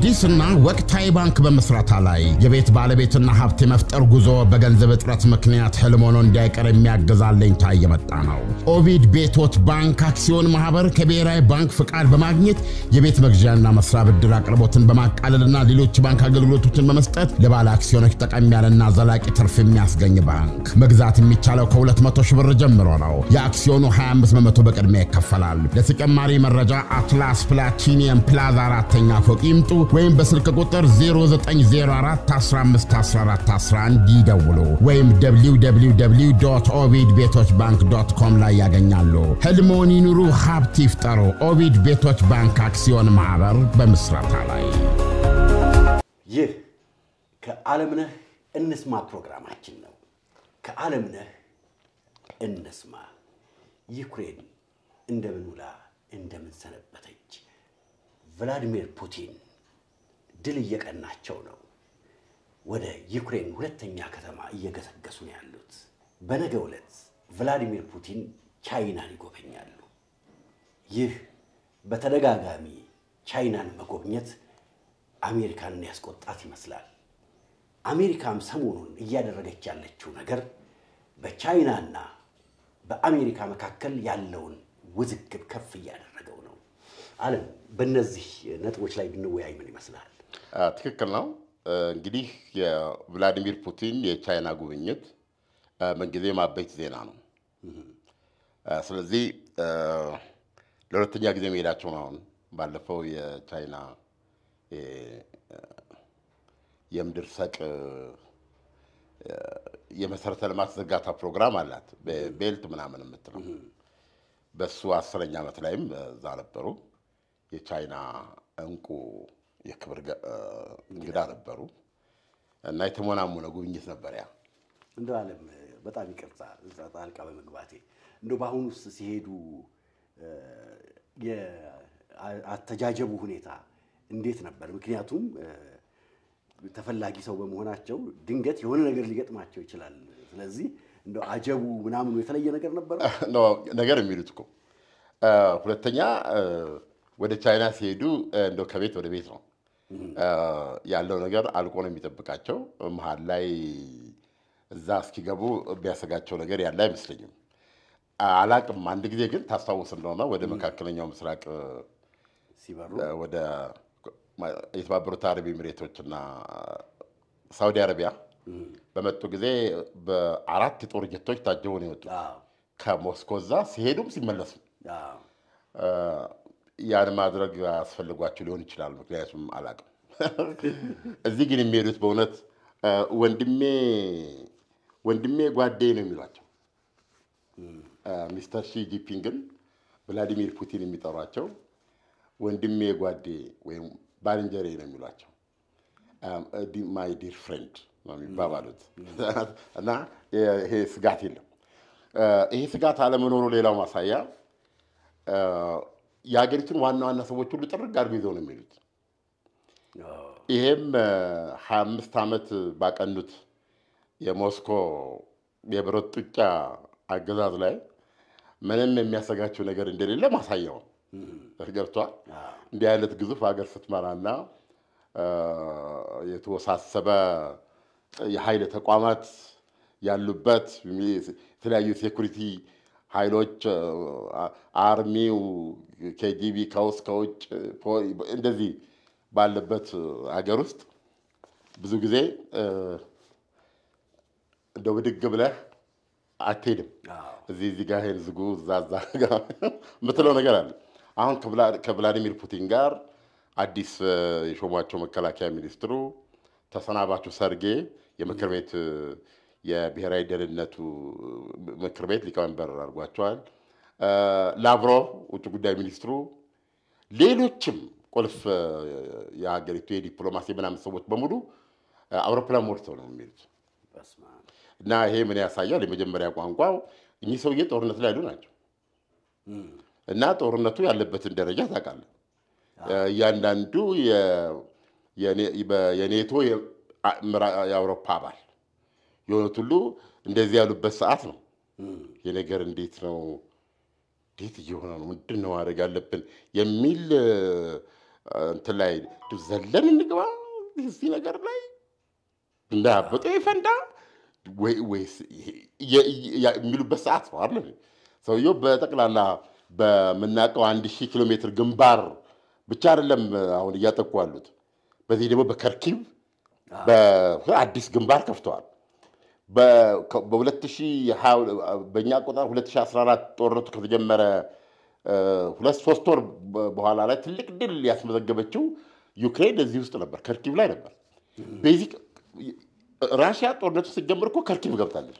አዲስና ወቅታዊ ባንክ በመስራታ ላይ የቤት ባለቤትና ሀብት የመፍጠር ጉዞ በገንዘብ እጥረት ምክንያት ህልም ሆኖ እንዳይቀር የሚያግዝ አለኝታ እየመጣ ነው። ኦቪድ ቤቶት ባንክ አክሲዮን ማህበር ከብሔራዊ ባንክ ፍቃድ በማግኘት የቤት መግዣና መስሪያ ብድር አቅርቦትን በማቃለልና ሌሎች ባንክ አገልግሎቶችን በመስጠት ለባለ አክሲዮኖች ጠቀም ያለና ዘላቂ ትርፍ የሚያስገኝ ባንክ። መግዛት የሚቻለው ከ200 ሺህ ብር ጀምሮ ነው። የአክሲዮኑ 25 በመቶ በቅድሚያ ይከፈላል። ለተጨማሪ መረጃ አትላስ ፕላቲኒየም ፕላዛ አራተኛ ፎቅ ይምጡ ወይም በስልክ ቁጥር 0904 151411 ይደውሉ ወይም www ኦቪድ ቤቶች ባንክ ዶት ኮም ላይ ያገኛሉ። ህልሞን ይኑሩ፣ ሀብት ይፍጠሩ። ኦቪድ ቤቶች ባንክ አክሲዮን ማህበር በምስረታ ላይ ይህ ከዓለምነህ እንስማ ፕሮግራማችን ነው። ከዓለምነህ እንስማ። ዩክሬን እንደምን ውላ እንደምን ሰነበተች? ቭላዲሚር ፑቲን ድል እየቀናቸው ነው። ወደ ዩክሬን ሁለተኛ ከተማ እየገሰገሱ ነው ያሉት። በነገ ዕለት ቭላዲሚር ፑቲን ቻይናን ይጎበኛሉ። ይህ በተደጋጋሚ ቻይናን መጎብኘት አሜሪካንን ያስቆጣት ይመስላል። አሜሪካም ሰሞኑን እያደረገች ያለችው ነገር በቻይናና በአሜሪካ መካከል ያለውን ውዝግብ ከፍ እያደረገው ነው። ዓለም በእነዚህ ነጥቦች ላይ ብንወያይ ምን ይመስላል? ትክክል ነው። እንግዲህ የቭላዲሚር ፑቲን የቻይና ጉብኝት ምንጊዜም አበይት ዜና ነው። ስለዚህ ለሁለተኛ ጊዜ መሄዳቸው ነው። አሁን ባለፈው የቻይና የምድር ሰቅ የመሰረተ ልማት ዝርጋታ ፕሮግራም አላት ቤልት ምናምን የምትለው በሱ አስረኛ ዓመት ላይም እዛ ነበሩ የቻይና እንቁ የክብር እንግዳ ነበሩ እና የተሞናሞነ ጉብኝት ነበር። ያ እንደ አለም በጣም ይቅርታ ጣልቃ በመግባቴ እንደ በአሁኑ ውስጥ ሲሄዱ የአተጃጀቡ ሁኔታ እንዴት ነበር? ምክንያቱም ተፈላጊ ሰው በመሆናቸው ድንገት የሆነ ነገር ሊገጥማቸው ይችላል። ስለዚህ እንደ አጀቡ ምናምኑ የተለየ ነገር ነበረ ነገር የሚሉት እኮ ሁለተኛ ወደ ቻይና ሲሄዱ እንደው ከቤት ወደ ቤት ነው ያለው ነገር አልቆ ነው የሚጠብቃቸው። መሀል ላይ እዛ እስኪገቡ ቢያሰጋቸው ነገር ያለ አይመስለኝም። አላቅም። አንድ ጊዜ ግን ታስታውስ እንደሆነ ወደ መካከለኛው ምስራቅ ሲበሩ ወደ የተባበሩት አረብ እና ሳውዲ አረቢያ በመጡ ጊዜ በአራት የጦር ጀቶች ታጅበው ነው የወጡት ከሞስኮ እዛ ሲሄዱም ሲመለሱ ያን ማድረግ ያስፈልጓቸው ሊሆን ይችላል። ምክንያቱም አላቅም። እዚህ ግን የሚሄዱት በእውነት ወንድሜ ወንድሜ ጓዴ ነው የሚሏቸው ሚስተር ሺ ጂፒንግ ቭላዲሚር ፑቲን የሚጠሯቸው ወንድሜ ጓዴ ወይም ባልንጀሬ ነው የሚሏቸው ማይ ዲር ፍሬንድ ነው የሚባባሉት እና ይሄ ስጋት የለም። ይሄ ስጋት አለመኖሩ ሌላው ማሳያ የሀገሪቱን ዋና ዋና ሰዎች ሁሉ ጥርግ አድርገው ይዘው ነው የሚሉት። ይሄም ሀያ አምስት ዓመት ባቀኑት የሞስኮ የብረት ጡጫ አገዛዝ ላይ ምንም የሚያሰጋቸው ነገር እንደሌለ ማሳያው ገብቷል። እንዲህ አይነት ግዙፍ ሀገር ስትመራና የተወሳሰበ የኃይል ተቋማት ያሉበት የተለያዩ ሴኩሪቲ ኃይሎች አርሚው ኬጂቢ ከውስጥ ከውጭ እንደዚህ ባለበት ሀገር ውስጥ ብዙ ጊዜ እንደ ብድግ ብለህ አትሄድም። እዚህ እዚህ ጋር ሄድ ዝጉ እዛዛ የምትለው ነገር አለ። አሁን ከቭላዲሚር ፑቲን ጋር አዲስ የሾሟቸው መከላከያ ሚኒስትሩ ተሰናባቹ ሰርጌ የምክር ቤት የብሔራዊ ደህንነቱ ምክር ቤት ሊቀመንበር አድርጓቸዋል። ላቭሮቭ ውጭ ጉዳይ ሚኒስትሩ፣ ሌሎችም ቁልፍ የሀገሪቱ የዲፕሎማሲ ምናምን ሰዎች በሙሉ አውሮፕላን ሞልተው ነው የሚሄዱት እና ይሄ ምን ያሳያል? የመጀመሪያ ቋንቋው እኚህ ሰውዬ ጦርነት ላይ ያሉ ናቸው እና ጦርነቱ ያለበትን ደረጃ ታውቃለህ። እያንዳንዱ የኔቶ የአውሮፓ አባል የሆኑት ሁሉ እንደዚህ ያሉበት ሰዓት ነው። ይሄ ነገር እንዴት ነው እንዴት እየሆነ ነው? ምንድን ነው ማድረግ አለብን? የሚል እንትን ላይ ዘለን እንግባ እዚህ ነገር ላይ እንደ አበጠ ይፈንዳ ወይስ የሚሉበት ሰዓት ነው አለ ሰውየው በጠቅላላ በምናውቀው አንድ ሺህ ኪሎ ሜትር ግንባር ብቻ አይደለም አሁን እያጠቁ ያሉት። በዚህ ደግሞ በከርኪብ በአዲስ ግንባር ከፍተዋል። በእኛ አቆጣጠር 2014 ጦርነቱ ከተጀመረ ሁለት ሶስት ወር በኋላ ላይ ትልቅ ድል ያስመዘገበችው ዩክሬን እዚህ ውስጥ ነበር፣ ከርኪቭ ላይ ነበር። ቤዚክ ራሽያ ጦርነቱ ሲጀምር እኮ ከርኪቭ ገብታለች።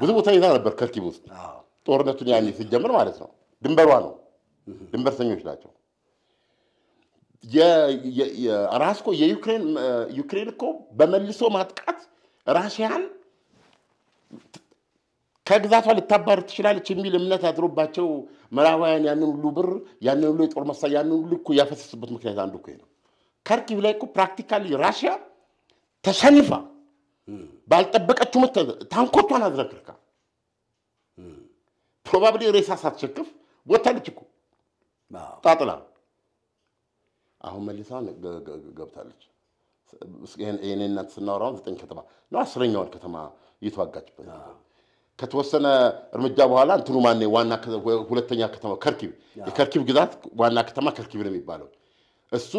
ብዙ ቦታ ይዛ ነበር ከርኪቭ ውስጥ ጦርነቱን ያኔ ሲጀምር ማለት ነው። ድንበሯ ነው፣ ድንበርሰኞች ናቸው። ራስ የዩክሬን እኮ በመልሶ ማጥቃት ራሽያን ከግዛቷ ልታባር ትችላለች የሚል እምነት ያድሮባቸው ምዕራባውያን ያንን ሁሉ ብር ያንን ሁሉ የጦር መሳ ያንን ሁሉ እኮ ያፈሰሱበት ምክንያት አንዱ እኮ ነው። ከርኪቭ ላይ እኮ ፕራክቲካሊ ራሽያ ተሸንፋ ባልጠበቀችው ታንኮቿን አዝረክርካ ፕሮባብሊ ሬሳ ሳትሸክፍ ወታለች እኮ ጣጥላ። አሁን መልሳ ገብታለች። የኔ እናት ስናወራውን ዘጠኝ ከተማ ነው አስረኛዋን ከተማ እየተዋጋችበት ከተወሰነ እርምጃ በኋላ እንትኑ ማነው ዋና ሁለተኛ ከተማ ከርኪብ የከርኪብ ግዛት ዋና ከተማ ከርኪብ ነው የሚባለው። እሱ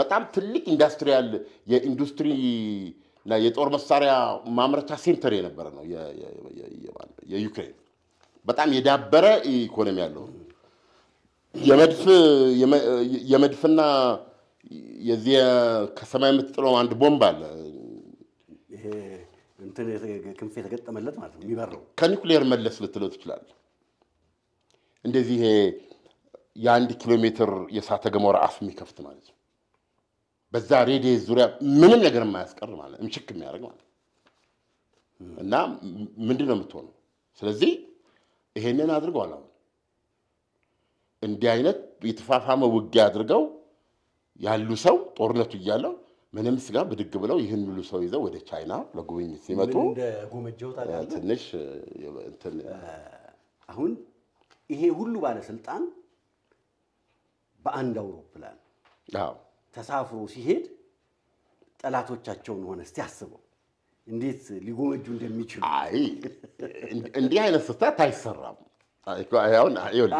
በጣም ትልቅ ኢንዱስትሪያል የኢንዱስትሪ እና የጦር መሳሪያ ማምረቻ ሴንተር የነበረ ነው። የዩክሬን በጣም የዳበረ ኢኮኖሚ ያለው የመድፍና የዚህ ከሰማይ የምትጥለው አንድ ቦምብ አለ ይሄ እንትን ክንፍ የተገጠመለት ማለት ነው የሚበረው ከኒኩሌር መለስ ልትለው ትችላለ። እንደዚህ ይሄ የአንድ ኪሎ ሜትር የእሳተ ገሞራ አፍ የሚከፍት ማለት ነው። በዛ ሬዲየስ ዙሪያ ምንም ነገር የማያስቀር ማለት ምችክ የሚያደርግ ማለት እና ምንድን ነው የምትሆነው? ስለዚህ ይሄንን አድርገዋል። አሁን እንዲህ አይነት የተፋፋመ ውጊያ አድርገው ያሉ ሰው ጦርነቱ እያለው ምንም ስጋ ብድግ ብለው ይህን ሁሉ ሰው ይዘው ወደ ቻይና ለጉብኝት ሲመጡ ትንሽ አሁን ይሄ ሁሉ ባለስልጣን በአንድ አውሮፕላን ተሳፍሮ ሲሄድ ጠላቶቻቸውን ሆነ እስቲ አስበው እንዴት ሊጎመጁ እንደሚችሉ። አይ እንዲህ አይነት ስህተት አይሰራም። ግን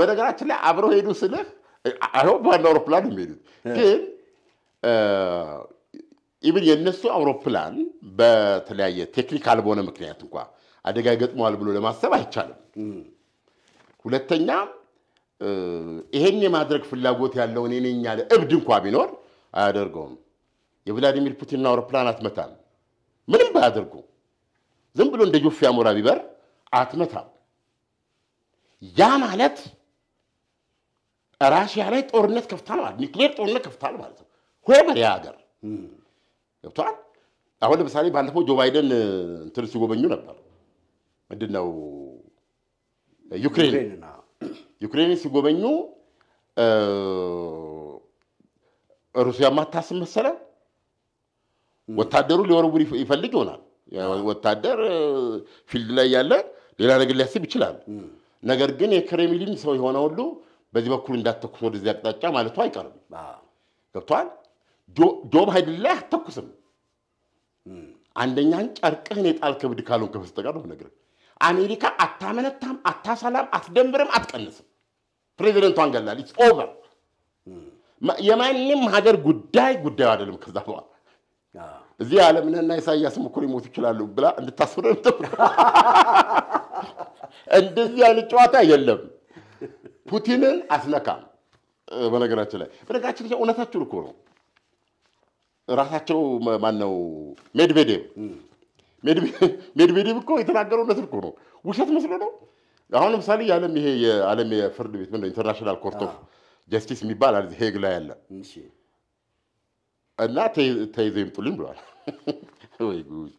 በነገራችን ላይ አብረው ሄዱ ስልህ አይሆን በአንድ አውሮፕላን የሚሄዱት ግን ኢብን የእነሱ አውሮፕላን በተለያየ ቴክኒካል በሆነ ምክንያት እንኳ አደጋ ብሎ ለማሰብ አይቻልም። ሁለተኛ ይሄን የማድረግ ፍላጎት ያለው እኔ ነኝ ያለ እብድ እንኳ ቢኖር አያደርገውም። የቭላዲሚር ፑቲንን አውሮፕላን አትመታም፣ ምንም ባያደርጉ ዝም ብሎ እንደ ጆፌ አሞራ ቢበር አትመታም። ያ ማለት ራሽያ ላይ ጦርነት ከፍታ ማለት ኒክሌር ጦርነት ከፍታል ማለት ነው። ሆመር ያ ሀገር ገብቷል። አሁን ለምሳሌ ባለፈው ጆ ባይደን እንትን ሲጎበኙ ነበር። ምንድን ነው ዩክሬን ሲጎበኙ ሩሲያ ማታስብ መሰለ ወታደሩ ሊወረውር ይፈልግ ይሆናል ወታደር ፊልድ ላይ ያለ ሌላ ነገር ሊያስብ ይችላል። ነገር ግን የክሬምሊን ሰው የሆነ ሁሉ በዚህ በኩል እንዳተኩስ ወደዚህ አቅጣጫ ማለቱ አይቀርም። ገብቷል። ጆብ ሃይድን ላይ አተኩስም። አንደኛን ጨርቅህን የጣል እብድ ካልሆንክ በስተቀር ነው ነገር አሜሪካ አታመነታም፣ አታሰላም፣ አትደምርም፣ አትቀንስም። ፕሬዚደንቷን ገላለች። ኦቨር የማንም ሀገር ጉዳይ ጉዳዩ አይደለም ከዛ በኋላ እዚህ ዓለምነህና ኢሳያስም እኮ ሊሞቱ ይችላሉ ብላ እንድታስብረን እንደዚህ አይነት ጨዋታ የለም። ፑቲንን አስነካም። በነገራችን ላይ በነገራችን ላይ እውነታችሁን እኮ ነው። ራሳቸው ማን ነው ሜድቬዴቭ ሜድቬዴቭ እኮ የተናገረው እውነቱን እኮ ነው። ውሸት መስሎ ነው። አሁን ለምሳሌ የዓለም ይሄ የዓለም የፍርድ ቤት ምንድነው ኢንተርናሽናል ኮርት ኦፍ ጀስቲስ የሚባል ሄግ ላይ ያለ እና ተይዘው ይምጡልኝ ብለዋል። ወይ ጉድ!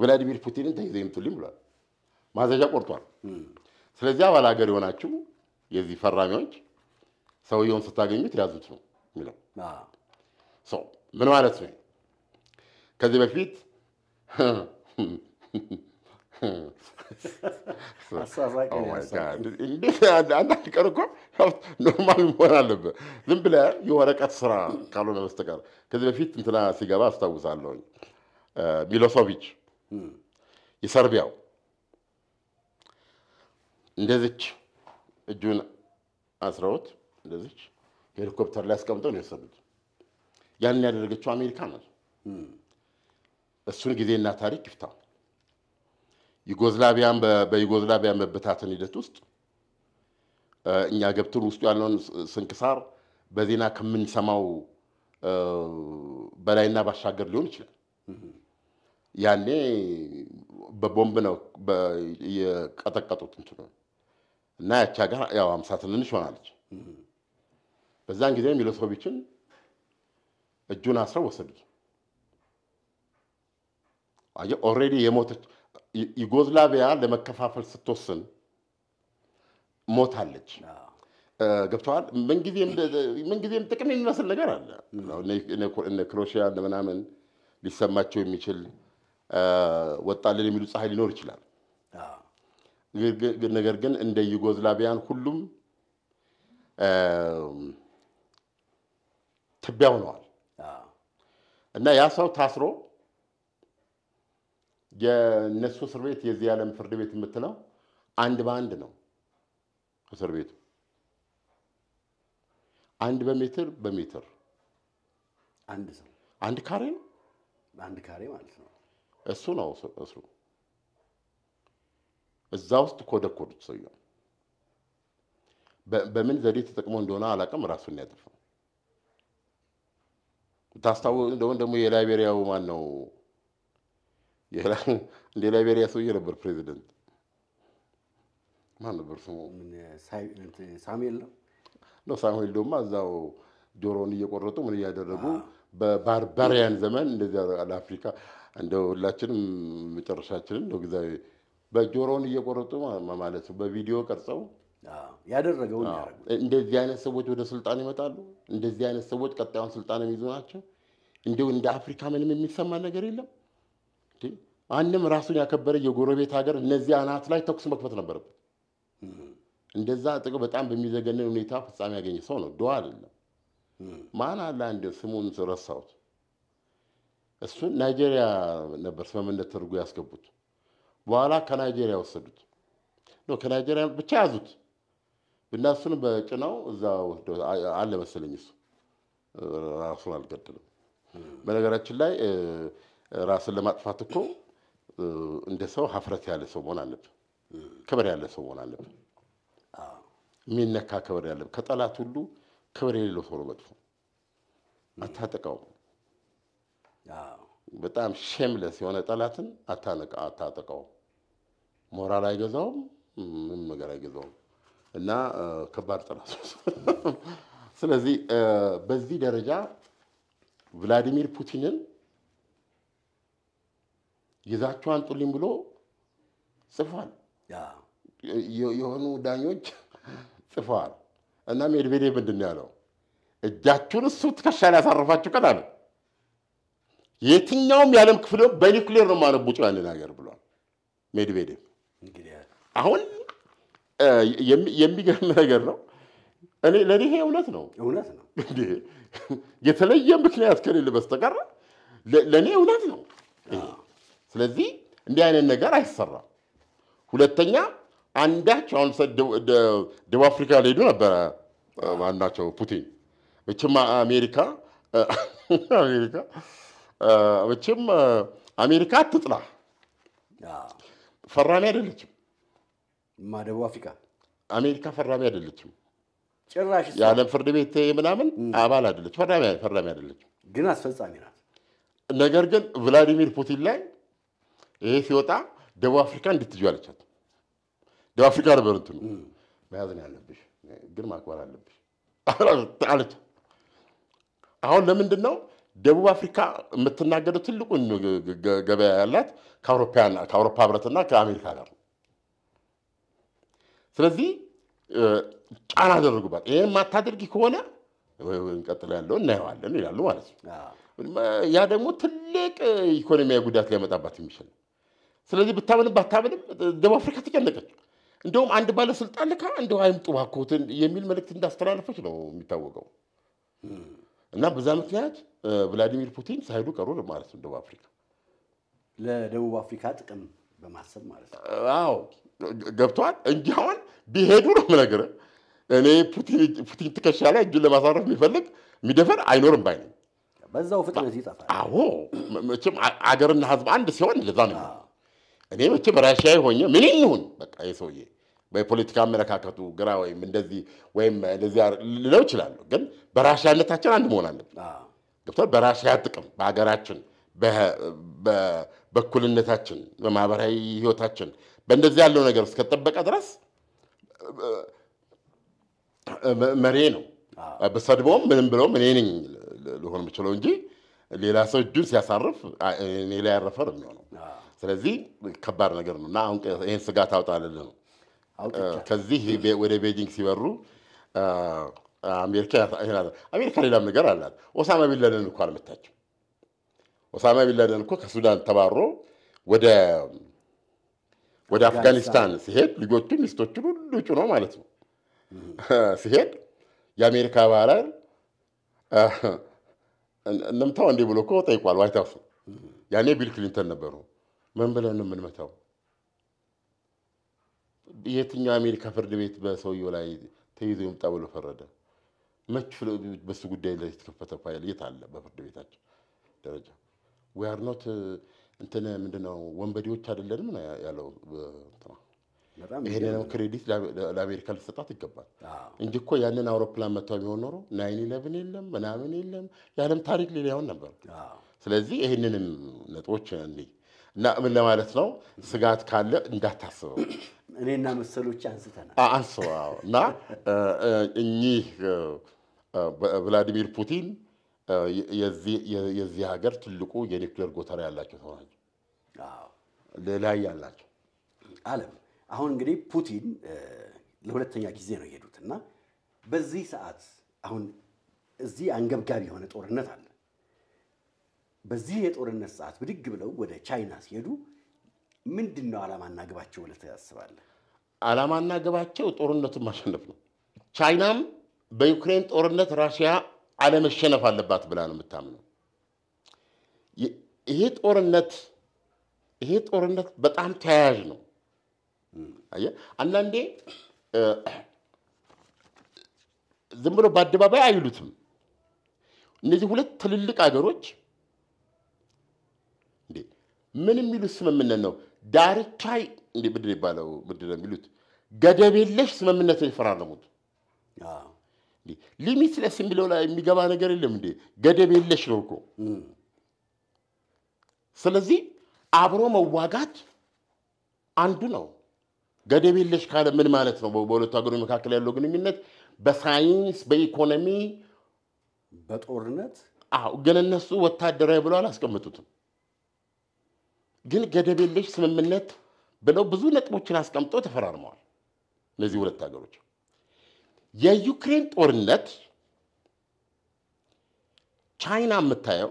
ቭላዲሚር ፑቲንን ተይዘ ይምጡልኝ ብሏል። ማዘዣ ቆርጧል። ስለዚህ አባል ሀገር የሆናችሁ የዚህ ፈራሚዎች ሰውየውን ስታገኙት ያዙት ነው የሚለው። ምን ማለት ነው? ከዚህ በፊት Hmm. አንዳንድ oh ቀን እኮ ኖርማል መሆን አለበት። ዝም ብለህ የወረቀት ስራ ካልሆነ በስተቀር ከዚህ በፊት እንትና ሲገባ አስታውሳለሁኝ። ሚሎሶቪች የሰርቢያው እንደዚች እጁን አስረውት እንደዚች ሄሊኮፕተር ላይ አስቀምጠው ነው የወሰዱት። ያንን ያደረገችው አሜሪካ ናት። እሱን ጊዜና ታሪክ ይፍታው። ዩጎዝላቪያን በዩጎዝላቪያ መበታተን ሂደት ውስጥ እኛ ገብትን ውስጡ ያለውን ስንክሳር በዜና ከምንሰማው በላይና ባሻገር ሊሆን ይችላል። ያኔ በቦምብ ነው የቀጠቀጡት እንትኑ እና ያቺ ሀገር ያው አምሳ ትንንሽ ሆናለች። በዛን ጊዜ ሚሎሶቪችን እጁን አስረው ወሰዱት። ኦልሬዲ የሞተች ዩጎዝላቪያ ለመከፋፈል ስትወስን ሞታለች። ገብተዋል። ምንጊዜም ጥቅም የሚመስል ነገር አለ። እነ ክሮሺያ ሊሰማቸው የሚችል ወጣልን የሚሉ ፀሐይ ሊኖር ይችላል። ነገር ግን እንደ ዩጎዝላቪያን ሁሉም ትቢያ ሆነዋል እና ያ ሰው ታስሮ የእነሱ እስር ቤት የዚህ ዓለም ፍርድ ቤት የምትለው አንድ በአንድ ነው። እስር ቤቱ አንድ በሜትር በሜትር አንድ ሰው አንድ ካሬ ነው። አንድ ካሬ ማለት ነው። እሱ ነው እስሩ። እዛ ውስጥ ኮደኮዱት። ሰውየው በምን ዘዴ ተጠቅሞ እንደሆነ አላውቅም። ራሱን ያጠፋው ታስታው እንደሆን ደግሞ የላይቤሪያው ማን ነው የላይቤሪያ ሰውዬ ነበር ፕሬዚደንት። ማን ነበር ስሙ? ሳሙኤል ነው። ሳሙኤል ደግሞ እዛው ጆሮውን እየቆረጡ ምን እያደረጉ በባርባሪያን ዘመን እንደዚያ ለአፍሪካ እንደ ሁላችንም መጨረሻችንን እንደው ጊዜ በጆሮውን እየቆረጡ ማለት ነው በቪዲዮ ቀርጸው ያደረገው እንደዚህ አይነት ሰዎች ወደ ስልጣን ይመጣሉ። እንደዚህ አይነት ሰዎች ቀጣዩን ስልጣን የሚይዙ ናቸው። እንዲሁ እንደ አፍሪካ ምንም የሚሰማ ነገር የለም። አንድም ራሱን ያከበረ የጎረቤት ሀገር እነዚህ አናት ላይ ተኩስ መክፈት ነበረበት። እንደዛ ጥቅ በጣም በሚዘገንን ሁኔታ ፍጻሜ ያገኘ ሰው ነው። ድዋ አይደለም። ማን አለ አንድ ስሙን ረሳሁት። እሱን ናይጄሪያ ነበር ስምምነት ተደርጎ ያስገቡት። በኋላ ከናይጄሪያ ወሰዱት። ከናይጄሪያ ብቻ ያዙት እና እሱን በጭነው እዛ አለ መሰለኝ። እሱ ራሱን አልገደለም። በነገራችን ላይ ራስን ለማጥፋት እኮ እንደ ሰው ሀፍረት ያለ ሰው መሆን አለብን። ክብር ያለ ሰው መሆን አለብን። የሚነካ ክብር ያለ ከጠላት ሁሉ ክብር የሌለው ሰው ነው መጥፎ። አታጠቃውም። በጣም ሼምለስ የሆነ ጠላትን አታጠቃውም። ሞራል አይገዛውም። ምንም ነገር አይገዛውም እና ከባድ ጠላት። ስለዚህ በዚህ ደረጃ ቭላዲሚር ፑቲንን ይዛችሁ አንጡልኝ ብሎ ጽፏል። የሆኑ ዳኞች ጽፈዋል። እና ሜድቬዴቭ ምንድን ነው ያለው? እጃችሁን እሱ ትከሻ ላይ ያሳረፋችሁ ቀን አለ። የትኛውም የዓለም ክፍል በኒውክሌር ነው ማነቡጭ ያንን ሀገር ብሏል ሜድቬዴቭ። አሁን የሚገርም ነገር ነው። እኔ ለእኔ እውነት ነው እውነት ነው። የተለየ ምክንያት ከሌለ በስተቀር ለእኔ እውነት ነው። ስለዚህ እንዲህ አይነት ነገር አይሰራም። ሁለተኛ አንዳች አሁን ደቡብ አፍሪካ ሊሄዱ ነበረ ማናቸው ፑቲን መቼም አሜሪካ አሜሪካ መቼም አሜሪካ አትጥላ ፈራሚ አይደለችም። ማ ደቡብ አፍሪካ አሜሪካ ፈራሚ አይደለችም። ጭራሽ የዓለም ፍርድ ቤት ምናምን አባል አይደለች፣ ፈራሚ አይደለችም፣ ግን አስፈጻሚ ናት። ነገር ግን ቭላዲሚር ፑቲን ላይ ይሄ ሲወጣ ደቡብ አፍሪካ እንድትዩ አለቻት። ደቡብ አፍሪካ ነበር እንትኑ መያዝ ነው ያለብሽ፣ ግን ማክበር አለብሽ አለች። አሁን ለምንድን ነው ደቡብ አፍሪካ የምትናገደው ትልቁ ገበያ ያላት ከአውሮፓ ህብረትና ከአሜሪካ ጋር ስለዚህ ጫና አደረጉባት። ይህን የማታደርጊ ከሆነ እንቀጥለ ያለው እናየዋለን ይላሉ ማለት ነው። ያ ደግሞ ትልቅ ኢኮኖሚያዊ ጉዳት ሊያመጣባት የሚችል ስለዚህ ብታምንም ባታምንም ደቡብ አፍሪካ ተጨነቀች። እንደውም አንድ ባለስልጣን ልካ እንደ አይምጡ እባክዎት የሚል መልእክት እንዳስተላለፈች ነው የሚታወቀው። እና በዛ ምክንያት ቭላዲሚር ፑቲን ሳይሄዱ ቀሩ ማለት ነው ደቡብ አፍሪካ ለደቡብ አፍሪካ ጥቅም በማሰብ ማለት ነው። አዎ ገብተዋል እንጂ አሁን ቢሄዱ ነው የምነግርህ። እኔ ፑቲን ትከሻ ላይ እጁን ለማሳረፍ የሚፈልግ የሚደፈር አይኖርም ባይ ነኝ። በዛው ፍጥነት ይጠፋል። አዎ መቼም አገርና ህዝብ አንድ ሲሆን ለዛ ነው። እኔ መቼም ራሽያ ሆኜ ምን ይሁን በቃ የሰውዬ በፖለቲካ አመለካከቱ ግራ ወይም እንደዚህ ወይም እንደዚህ ልለው እችላለሁ። ግን በራሽያነታችን አንድ መሆን አለብን። ገብቷል። በራሽያ ጥቅም፣ በሀገራችን፣ በእኩልነታችን፣ በማህበራዊ ህይወታችን በእንደዚህ ያለው ነገር እስከጠበቀ ድረስ መሬ ነው ብሰድበውም ምንም ብለውም እኔ ነኝ ልሆን የምችለው እንጂ ሌላ ሰው እጁን ሲያሳርፍ እኔ ላይ ያረፈር ነው የሚሆነው። ስለዚህ ከባድ ነገር ነው እና አሁን ይህን ስጋት አውጣ አለ ነው። ከዚህ ወደ ቤጂንግ ሲበሩ አሜሪካ ሌላም ነገር አላት። ኦሳማ ቢንላደን እኮ አልመታችም። ኦሳማ ቢንላደን እኮ ከሱዳን ተባሮ ወደ ወደ አፍጋኒስታን ሲሄድ ልጆቹ ሚስቶቹን ሁሉ ጭኖ ማለት ነው ሲሄድ የአሜሪካ ባህላል እንምታው እንዲህ ብሎ እኮ ጠይቋል ዋይት ሀውስ። ያኔ ቢል ክሊንተን ነበሩ። ምን ብለን ነው የምንመታው? የትኛው አሜሪካ ፍርድ ቤት በሰውየው ላይ ተይዞ ይምጣ ብሎ ፈረደ? መች በሱ ጉዳይ ላይ የተከፈተ ፋይል የት አለ? በፍርድ ቤታችን ደረጃ ዊአር ኖት እንትን ምንድነው ወንበዴዎች አይደለንም ያለው። ይህንንም ክሬዲት ለአሜሪካ ልሰጣት ይገባል እንጂ እኮ ያንን አውሮፕላን መጥተው ቢሆን ኖሮ ናይን ኢለቭን የለም ምናምን የለም የዓለም ታሪክ ሌላ ይሆን ነበር። ስለዚህ ይህንንም ነጥቦች እንይ። እና ምን ለማለት ነው ስጋት ካለ እንዳታስበው እኔና መሰሎች አንስተናል አንስበው እና እኚህ ቭላዲሚር ፑቲን የዚህ ሀገር ትልቁ የኒውክሌር ጎተራ ያላቸው ሰው ናቸው። ላይ ያላቸው አለም አሁን እንግዲህ ፑቲን ለሁለተኛ ጊዜ ነው የሄዱት እና በዚህ ሰዓት አሁን እዚህ አንገብጋቢ የሆነ ጦርነት አለ። በዚህ የጦርነት ሰዓት ብድግ ብለው ወደ ቻይና ሲሄዱ ምንድን ነው ዓላማና ግባቸው ብለህ ታስባለህ? ዓላማና ግባቸው ጦርነቱን ማሸነፍ ነው። ቻይናም በዩክሬን ጦርነት ራሽያ አለመሸነፍ አለባት ብላ ነው የምታምነው። ይሄ ጦርነት ይሄ ጦርነት በጣም ተያያዥ ነው። አንዳንዴ ዝም ብሎ በአደባባይ አይሉትም። እነዚህ ሁለት ትልልቅ ሀገሮች ምን የሚሉት ስምምነት ነው? ዳርቻ እንዲህ ምንድን ይባለው ምንድን ነው የሚሉት ገደብ የለሽ ስምምነት ነው የፈራረሙት። ሊሚትለስ የሚለው ላይ የሚገባ ነገር የለም እንዴ? ገደብ የለሽ ነው እኮ። ስለዚህ አብሮ መዋጋት አንዱ ነው። ገደብ የለሽ ካለ ምን ማለት ነው? በሁለቱ ሀገሮች መካከል ያለው ግንኙነት በሳይንስ በኢኮኖሚ፣ በጦርነት ግን እነሱ ወታደራዊ ብለዋል አላስቀምጡትም። ግን ገደብ የለሽ ስምምነት ብለው ብዙ ነጥቦችን አስቀምጠው ተፈራርመዋል። እነዚህ ሁለት ሀገሮች የዩክሬን ጦርነት ቻይና የምታየው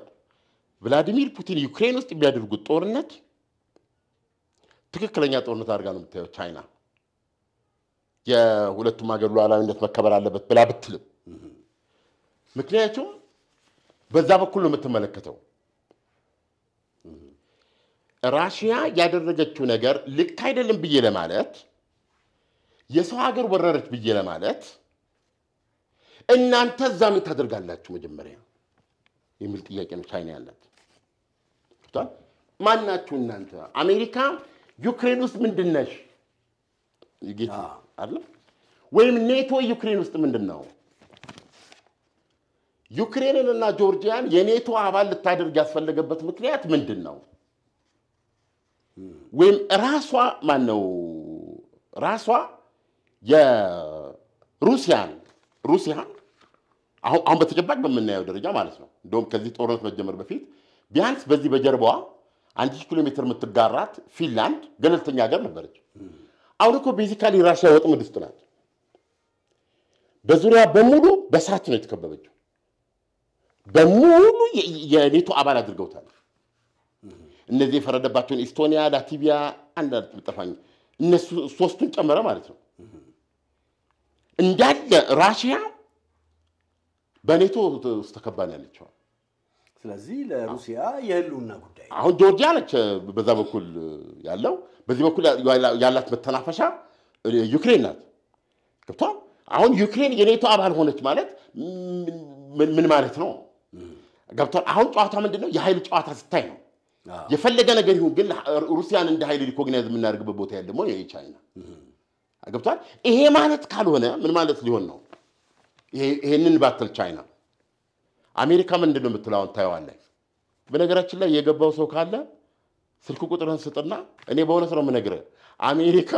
ቭላዲሚር ፑቲን ዩክሬን ውስጥ የሚያደርጉት ጦርነት ትክክለኛ ጦርነት አድርጋ ነው የምታየው ቻይና። የሁለቱም ሀገር ሉዓላዊነት መከበር አለበት ብላ ብትልም ምክንያቱም በዛ በኩል ነው የምትመለከተው። ራሽያ ያደረገችው ነገር ልክ አይደለም ብዬ ለማለት የሰው ሀገር ወረረች ብዬ ለማለት እናንተ እዛ ምን ታደርጋላችሁ መጀመሪያ የሚል ጥያቄ ነው ቻይና ያላት። ማን ናችሁ እናንተ? አሜሪካ ዩክሬን ውስጥ ምንድን ነሽ? ወይም ኔቶ ዩክሬን ውስጥ ምንድን ነው? ዩክሬንን እና ጆርጂያን የኔቶ አባል ልታደርግ ያስፈለገበት ምክንያት ምንድን ነው? ወይም ራሷ ማን ነው ራሷ የሩሲያን ሩሲያ አሁን በተጨባጭ በምናየው ደረጃ ማለት ነው። እንደውም ከዚህ ጦርነት መጀመር በፊት ቢያንስ በዚህ በጀርባዋ አንድ ሺህ ኪሎ ሜትር የምትጋራት ፊንላንድ ገለልተኛ ሀገር ነበረች። አሁን እኮ ቤዚካሊ ራሽያ ወጥመድ ውስጥ ናት። በዙሪያ በሙሉ በእሳት ነው የተከበበችው። በሙሉ የኔቶ አባል አድርገውታል። እነዚህ የፈረደባቸውን ኤስቶኒያ፣ ላቲቪያ አንድ ነጥብ እነሱ ሶስቱን ጨመረ ማለት ነው እንዳለ ራሽያ በኔቶ ውስጥ ተከባ ያለችው። ስለዚህ ለሩሲያ የህልውና ጉዳይ አሁን ጆርጂያ ነች በዛ በኩል ያለው፣ በዚህ በኩል ያላት መተናፈሻ ዩክሬን ናት። ገብቷል። አሁን ዩክሬን የኔቶ አባል ሆነች ማለት ምን ማለት ነው? ገብቷል። አሁን ጨዋታ ምንድን ነው? የኃይል ጨዋታ ስታይ ነው የፈለገ ነገር ይሁን ግን ሩሲያን እንደ ሀይል ሪኮግናይዝ የምናደርግበት ቦታ ያለ መሆን የቻይና ገብቷል። ይሄ ማለት ካልሆነ ምን ማለት ሊሆን ነው? ይሄንን ባትል ቻይና አሜሪካ ምንድን ነው የምትለው? አሁን ታየዋለህ። በነገራችን ላይ የገባው ሰው ካለ ስልክ ቁጥርህን ስጥና እኔ በእውነት ነው የምነግርህ አሜሪካ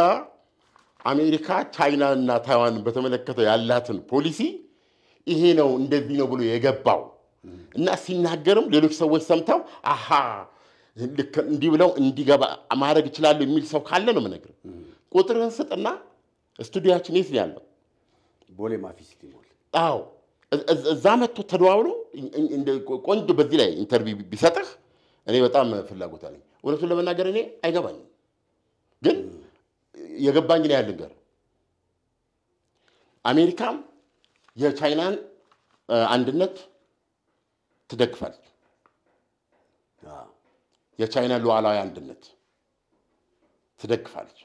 አሜሪካ ቻይና እና ታይዋን በተመለከተ ያላትን ፖሊሲ ይሄ ነው እንደዚህ ነው ብሎ የገባው እና ሲናገርም ሌሎች ሰዎች ሰምተው አሃ እንዲህ ብለው እንዲገባ ማድረግ ይችላሉ የሚል ሰው ካለ ነው ምነግር። ቁጥርህን ስጥና ስቱዲያችን የት ያለው ቦሌ ማፊ ሲቲ ሞል። አዎ እዛ መጥቶ ተደዋውሎ ቆንጆ በዚህ ላይ ኢንተርቪው ቢሰጥህ እኔ በጣም ፍላጎት አለኝ። እውነቱን ለመናገር እኔ አይገባኝም፣ ግን የገባኝ ነው ገር አሜሪካም የቻይናን አንድነት ትደግፋለች። የቻይና ሉዓላዊ አንድነት ትደግፋለች።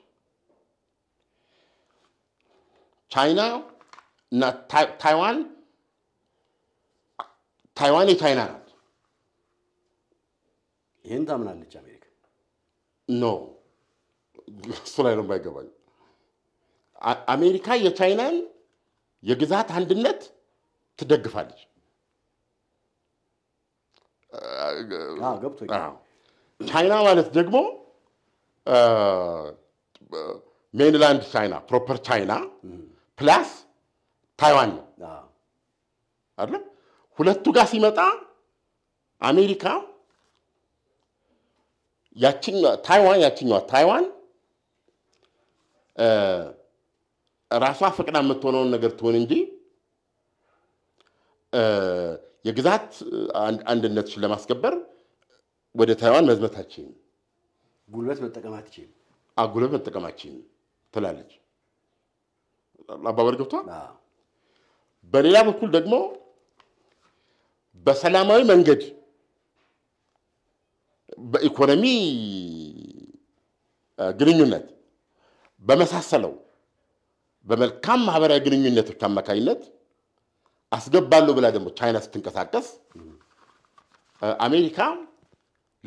ቻይና እና ታይዋን ታይዋን የቻይና ናት። ይህን ታምናለች አሜሪካ። ኖ እሱ ላይ ነው የማይገባኝ። አሜሪካ የቻይናን የግዛት አንድነት ትደግፋለች። ገብቶኛል። ቻይና ማለት ደግሞ ሜንላንድ ቻይና ፕሮፐር ቻይና ፕላስ ታይዋን ነው አለ። ሁለቱ ጋር ሲመጣ አሜሪካ ታይዋን ያችኛዋ ታይዋን ራሷ ፈቅዳ የምትሆነውን ነገር ትሆን እንጂ የግዛት አንድነትሽን ለማስከበር ወደ ታይዋን መዝመት አትችይም፣ ጉልበት መጠቀም አትችይም፣ ጉልበት መጠቀም አትችይም አጉልበት መጠቀም አትችይም ትላለች አባባል ገብቷል። በሌላ በኩል ደግሞ በሰላማዊ መንገድ በኢኮኖሚ ግንኙነት በመሳሰለው በመልካም ማህበራዊ ግንኙነቶች አማካኝነት አስገባለሁ ብላ ደግሞ ቻይና ስትንቀሳቀስ አሜሪካ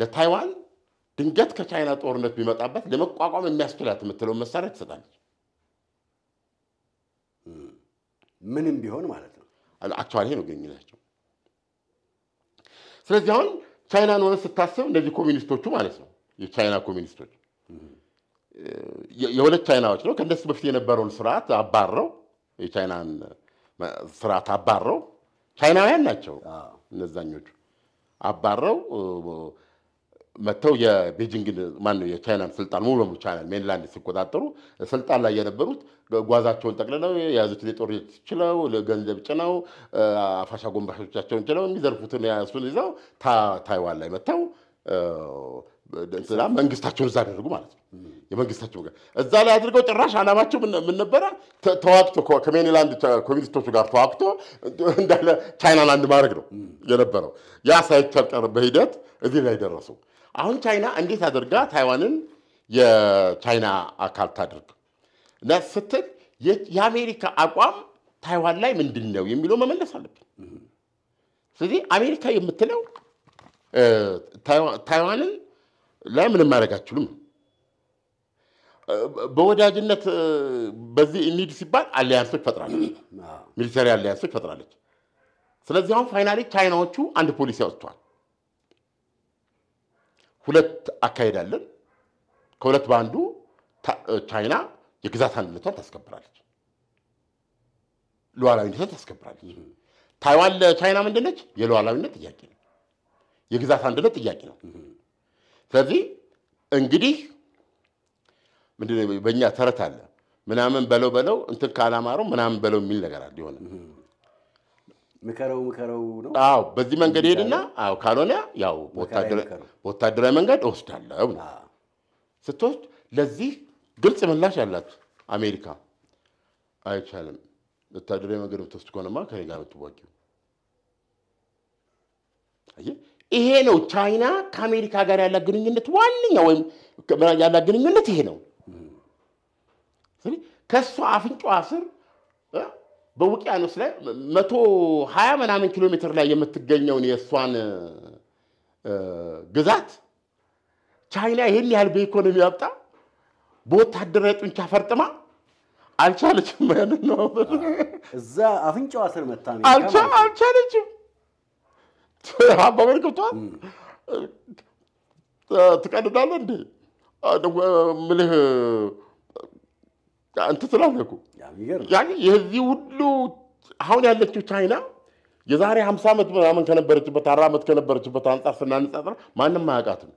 ለታይዋን ድንገት ከቻይና ጦርነት ቢመጣበት ለመቋቋም የሚያስችላት የምትለውን መሳሪያ ትሰጣለች። ምንም ቢሆን ማለት ነው። አክቹዋሊ ይሄ ነው ግንኙነታቸው። ስለዚህ አሁን ቻይናን ሆነ ስታስብ እነዚህ ኮሚኒስቶቹ ማለት ነው የቻይና ኮሚኒስቶች የሁለት ቻይናዎች ነው። ከነሱ በፊት የነበረውን ስርዓት አባረው የቻይናን ስርዓት አባረው ቻይናውያን ናቸው እነዛኞቹ አባረው መጥተው የቤጂንግን ማን ነው የቻይናን ስልጣን ሙሉ በሙሉ ቻይናን ሜንላንድ ሲቆጣጠሩ ስልጣን ላይ የነበሩት ጓዛቸውን ጠቅልለው የያዙትን የጦር ችለው ገንዘብ ጭነው አፋሻ ጎንባሾቻቸውን ችለው የሚዘርፉትን ያሱን ይዘው ታይዋን ላይ መጥተው መንግስታቸውን እዛ አደረጉ ማለት ነው። የመንግስታቸው ጋር እዛ ላይ አድርገው ጭራሽ አላማቸው ምን ነበረ? ተዋግቶ ከሜኒላንድ ኮሚኒስቶቹ ጋር ተዋግቶ እንዳለ ቻይና ላንድ ማድረግ ነው የነበረው። ያ ሳይቻል በሂደት እዚህ ላይ ደረሱ። አሁን ቻይና እንዴት አድርጋ ታይዋንን የቻይና አካል ታድርግ ስትል የአሜሪካ አቋም ታይዋን ላይ ምንድን ነው የሚለው መመለስ አለብን። ስለዚህ አሜሪካ የምትለው ታይዋንን ላይ ምንም ማድረግ አችሉም። በወዳጅነት በዚህ ኒድ ሲባል አሊያንሶች ፈጥራለች፣ ሚሊተሪ አሊያንሶች ፈጥራለች። ስለዚህ አሁን ፋይናሊ ቻይናዎቹ አንድ ፖሊሲ አውጥተዋል። ሁለት አካሄዳለን። ከሁለት በአንዱ ቻይና የግዛት አንድነቷን ታስከብራለች፣ ሉዓላዊነቷን ታስከብራለች። ታይዋን ለቻይና ምንድነች? የሉዓላዊነት ጥያቄ ነው፣ የግዛት አንድነት ጥያቄ ነው። ስለዚህ እንግዲህ ምንድን በእኛ ተረት አለ ምናምን በለው በለው እንትን ካላማረው ምናምን በለው የሚል ነገር አለ የሆነ ምከረው ምከረው ነው። አዎ በዚህ መንገድ ሄድና፣ አዎ ካልሆነ ያው በወታደራዊ መንገድ እወስዳለሁ ነው። ስትወስድ ለዚህ ግልጽ ምላሽ አላት አሜሪካ። አይቻልም ወታደራዊ መንገድ ብትወስድ ከሆነማ ከኔ ጋር ብትዋጊው። ይሄ ነው ቻይና ከአሜሪካ ጋር ያላት ግንኙነት ዋነኛ ወይም ያላት ግንኙነት ይሄ ነው። ከእሷ አፍንጫ ስር በውቅያኖስ ላይ መቶ ሀያ ምናምን ኪሎ ሜትር ላይ የምትገኘውን የእሷን ግዛት ቻይና ይህን ያህል በኢኮኖሚ አብጣ በወታደራዊ ጡንቻ ፈርጥማ አልቻለችም። ያንን ነው እዛ አፍንጫዋ ስር መታ አልቻለችም። አባባል ገብቷል። ትቀድዳለህ እንዴ? ምልህ አንተ ስላልነኩ የዚህ ሁሉ አሁን ያለችው ቻይና የዛሬ 50 ዓመት ምናምን ከነበረችበት አራ ዓመት ከነበረችበት አንጻር ስናነጻጽር ማንም አያውቃትም።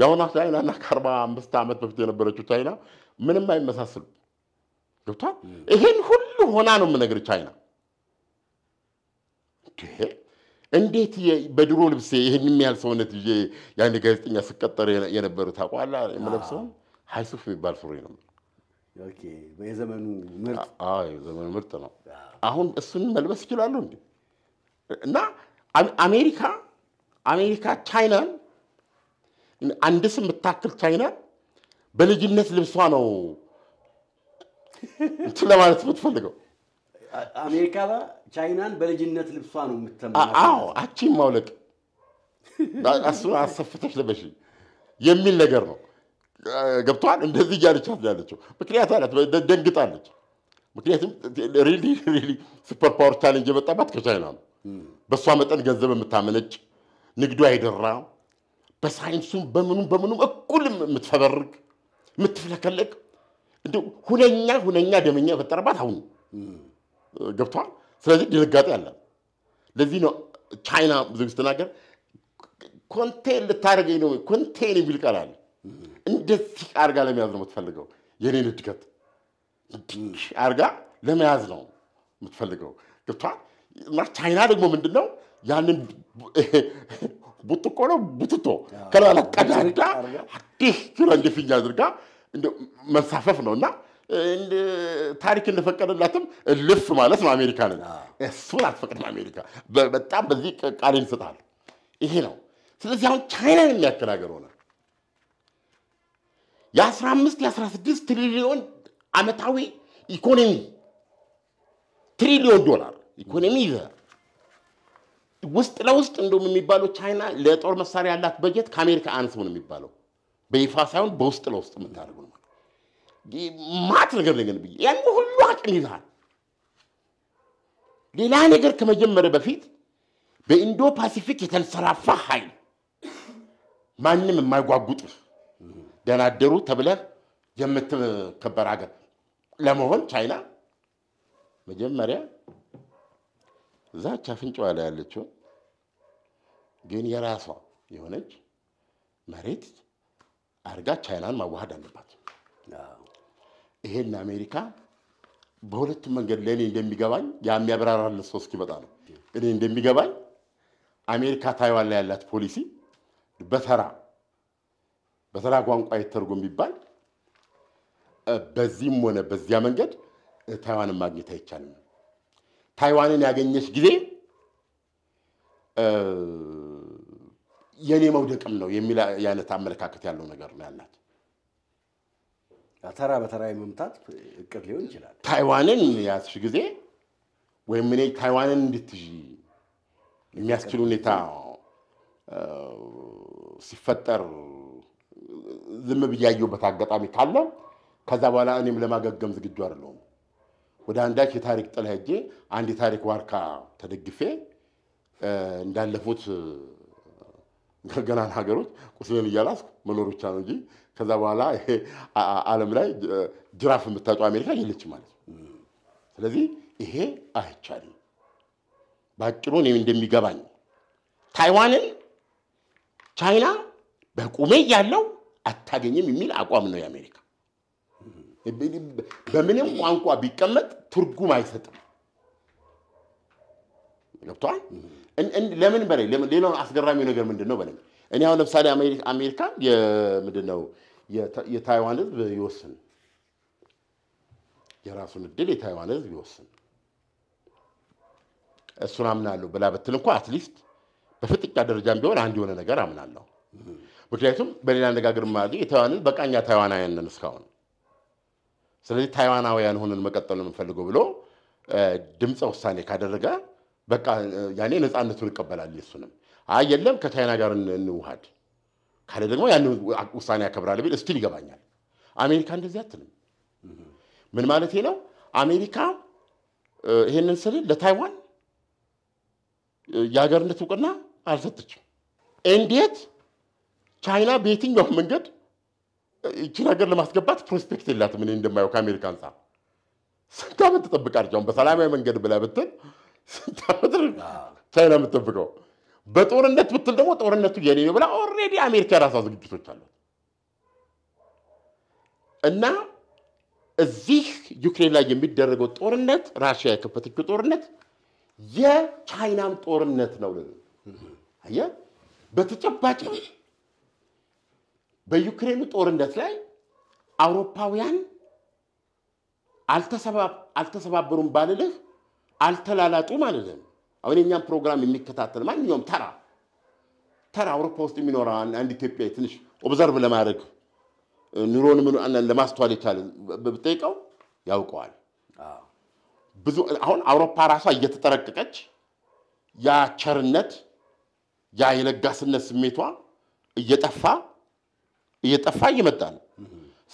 የአሁኗ ቻይና እና ከአርባ አምስት ዓመት በፊት የነበረችው ቻይና ምንም አይመሳስልም። ገብቷል። ይሄን ሁሉ ሆና ነው የምነግርህ ቻይና እንዴት በድሮ ልብስ ይህን የሚያህል ሰውነት ይዤ ያን ጋዜጠኛ ስቀጠር የነበረ ታውቃለህ? የምለብሰውን ሀይሱፍ የሚባል ሱሪ ነው የዘመኑ ምርጥ የዘመኑ ምርጥ ነው። አሁን እሱን መልበስ ይችላሉ እና አሜሪካ አሜሪካ ቻይናን አንድ የምታክል ቻይና በልጅነት ልብሷ ነው እንትን ለማለት የምትፈልገው አሜሪካ ቻይናን በልጅነት ልብሷ ነው ማውለቅ አሰፍተሽ ልበሽ የሚል ነገር ነው። ገብተዋል እንደዚህ እያለቻት ያለችው ምክንያት አላት። ደንግጣለች። ምክንያቱም ሪሊ ሪሊ ሱፐር ፓወር ቻሌንጅ የመጣባት ከቻይና ነው። በእሷ መጠን ገንዘብ የምታመነጭ ንግዱ አይደራ፣ በሳይንሱም በምኑም በምኑም እኩል የምትፈበርግ የምትፍለከለቅ እንዲ ሁነኛ ሁነኛ ደመኛ የፈጠረባት አሁን ገብተዋል። ስለዚህ ድንጋጤ አለ። ለዚህ ነው ቻይና ብዙ ስትናገር ኮንቴን ልታደርገኝ ነው ኮንቴን የሚል ቃል አለ እንደዚህ አርጋ ለመያዝ ነው የምትፈልገው። የኔን እድገት አርጋ ለመያዝ ነው የምትፈልገው። ገብቷል። እና ቻይና ደግሞ ምንድን ነው ያንን ቡትቆ ነው ቡትቶ ከላላ ቀዳዳ አዲስ እንደፊኛ አድርጋ መንሳፈፍ ነው እና ታሪክ እንደፈቀደላትም ልፍ ማለት ነው አሜሪካንን። እሱን አትፈቅድም አሜሪካ። በጣም በዚህ ቃል ይንስጣል። ይሄ ነው። ስለዚህ አሁን ቻይናን የሚያክል ሀገር ሆነ። የ15 የ16 ትሪሊዮን ዓመታዊ ኢኮኖሚ ትሪሊዮን ዶላር ኢኮኖሚ ይዘህ ውስጥ ለውስጥ እንደውም የሚባለው ቻይና ለጦር መሳሪያ ያላት በጀት ከአሜሪካ አንስ ነው የሚባለው በይፋ ሳይሆን በውስጥ ለውስጥ የምታደርገው ነው። ማት ነገር ነገር ብዬ ያን ሁሉ አቅም ይዛል። ሌላ ነገር ከመጀመር በፊት በኢንዶ ፓሲፊክ የተንሰራፋ ኃይል ማንም የማይጓጉጥህ ደናደሩ ተብለህ የምትከበር ሀገር ለመሆን ቻይና መጀመሪያ እዛች አፍንጫዋ ላይ ያለችው ግን የራሷ የሆነች መሬት አድርጋ ቻይናን ማዋሃድ አለባት። ይሄን አሜሪካ በሁለቱም መንገድ ለእኔ እንደሚገባኝ የሚያብራራለት ሰው እስኪመጣ ነው። እኔ እንደሚገባኝ አሜሪካ ታይዋን ላይ ያላት ፖሊሲ በተራ በተራ ቋንቋ ይተርጎም ቢባል በዚህም ሆነ በዚያ መንገድ ታይዋንን ማግኘት አይቻልም። ታይዋንን ያገኘች ጊዜ የኔ መውደቅም ነው የሚል አይነት አመለካከት ያለው ነገር ነው ያላት። ተራ በተራ የመምታት እቅድ ሊሆን ይችላል። ታይዋንን ያዝሽ ጊዜ ወይም እኔ ታይዋንን እንድትዥ የሚያስችል ሁኔታ ሲፈጠር ዝም ብያየሁበት አጋጣሚ ካለ ከዛ በኋላ እኔም ለማገገም ዝግጁ አይደለሁም። ወደ አንዳች የታሪክ ጥላ ሄጄ አንድ የታሪክ ዋርካ ተደግፌ እንዳለፉት ገናን ሀገሮች ቁስሌን እያላስኩ መኖር ብቻ ነው እንጂ ከዛ በኋላ ዓለም ላይ ጅራፍ የምታጡ አሜሪካ የለች ማለት ነው። ስለዚህ ይሄ አይቻልም። በአጭሩ እኔም እንደሚገባኝ ታይዋንን ቻይና በቁሜ ያለው አታገኝም የሚል አቋም ነው የአሜሪካ። በምንም ቋንቋ ቢቀመጥ ትርጉም አይሰጥም። ገብቷል? ለምን በላይ ሌላው አስገራሚው ነገር ምንድን ነው በላይ እኔ አሁን ለምሳሌ አሜሪካ ምንድን ነው የታይዋን ህዝብ ይወስን፣ የራሱን እድል የታይዋን ህዝብ ይወስን፣ እሱን አምናለሁ ብላ ብትል እንኳ አትሊስት በፍጥጫ ደረጃም ቢሆን አንድ የሆነ ነገር አምናለሁ። ምክንያቱም በሌላ አነጋገር ማድረግ የታይዋንን በቃኛ ታይዋናውያን ነን እስካሁን፣ ስለዚህ ታይዋናውያን ሆነን መቀጠል ነው የምንፈልገው ብሎ ድምፀ ውሳኔ ካደረገ በቃ ያኔ ነፃነቱን ይቀበላል። የሱንም አይ የለም ከቻይና ጋር እንውሃድ ካለ ደግሞ ያን ውሳኔ ያከብራል ቢል እስቲል ይገባኛል። አሜሪካ እንደዚህ አትልም። ምን ማለት ነው? አሜሪካ ይሄንን ስል ለታይዋን የሀገርነት እውቅና አልሰጠችም። እንዴት ቻይና በየትኛውም መንገድ እቺ ሀገር ለማስገባት ፕሮስፔክት የላት ምን እንደማየው ከአሜሪካ አንጻር ስንት ዓመት ትጠብቃለች? አሁን በሰላማዊ መንገድ ብላ ብትል ስንት ዓመት ቻይና የምትጠብቀው? በጦርነት ብትል ደግሞ ጦርነቱ የኔ ነው ብላ ኦልሬዲ አሜሪካ የራሷ ዝግጅቶች አሏት እና እዚህ ዩክሬን ላይ የሚደረገው ጦርነት ራሽያ የከፈተችው ጦርነት የቻይናም ጦርነት ነው። አየህ በተጨባጭ በዩክሬኑ ጦርነት ላይ አውሮፓውያን አልተሰባበሩም ባልልህ አልተላላጡም አልልም። አሁን የኛም ፕሮግራም የሚከታተል ማንኛውም ተራ ተራ አውሮፓ ውስጥ የሚኖረ አንድ ኢትዮጵያ ትንሽ ኦብዘርቭ ለማድረግ ኑሮን ለማስተዋል የቻለ ብጠይቀው ያውቀዋል። ብዙ አሁን አውሮፓ ራሷ እየተጠረቀቀች ያ ቸርነት ያ የለጋስነት ስሜቷ እየጠፋ እየጠፋ እየመጣ ነው።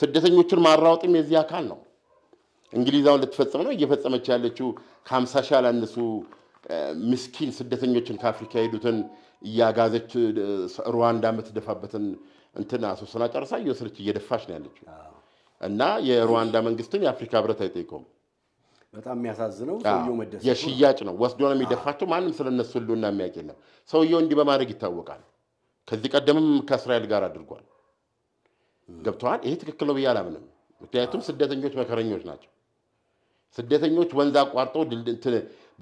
ስደተኞችን ማራወጥም የዚህ አካል ነው። እንግሊዝ አሁን ልትፈጽም ነው እየፈጸመች ያለችው ከሀምሳ ሺህ ያላነሱ ምስኪን ስደተኞችን ከአፍሪካ የሄዱትን እያጋዘች ሩዋንዳ የምትደፋበትን እንትን አሶስና ጨርሳ እየወሰደች እየደፋች ነው ያለችው እና የሩዋንዳ መንግስትም የአፍሪካ ህብረት አይጠይቀውም። በጣም የሚያሳዝነው ሰውየው የሽያጭ ነው። ወስዶ ነው የሚደፋቸው። ማንም ስለነሱ ሁሉና የሚያውቅ የለም። ሰውየው እንዲህ በማድረግ ይታወቃል። ከዚህ ቀደምም ከእስራኤል ጋር አድርጓል። ገብተዋል። ይሄ ትክክል ነው ብዬ አላምንም። ምክንያቱም ስደተኞች መከረኞች ናቸው። ስደተኞች ወንዝ አቋርጠው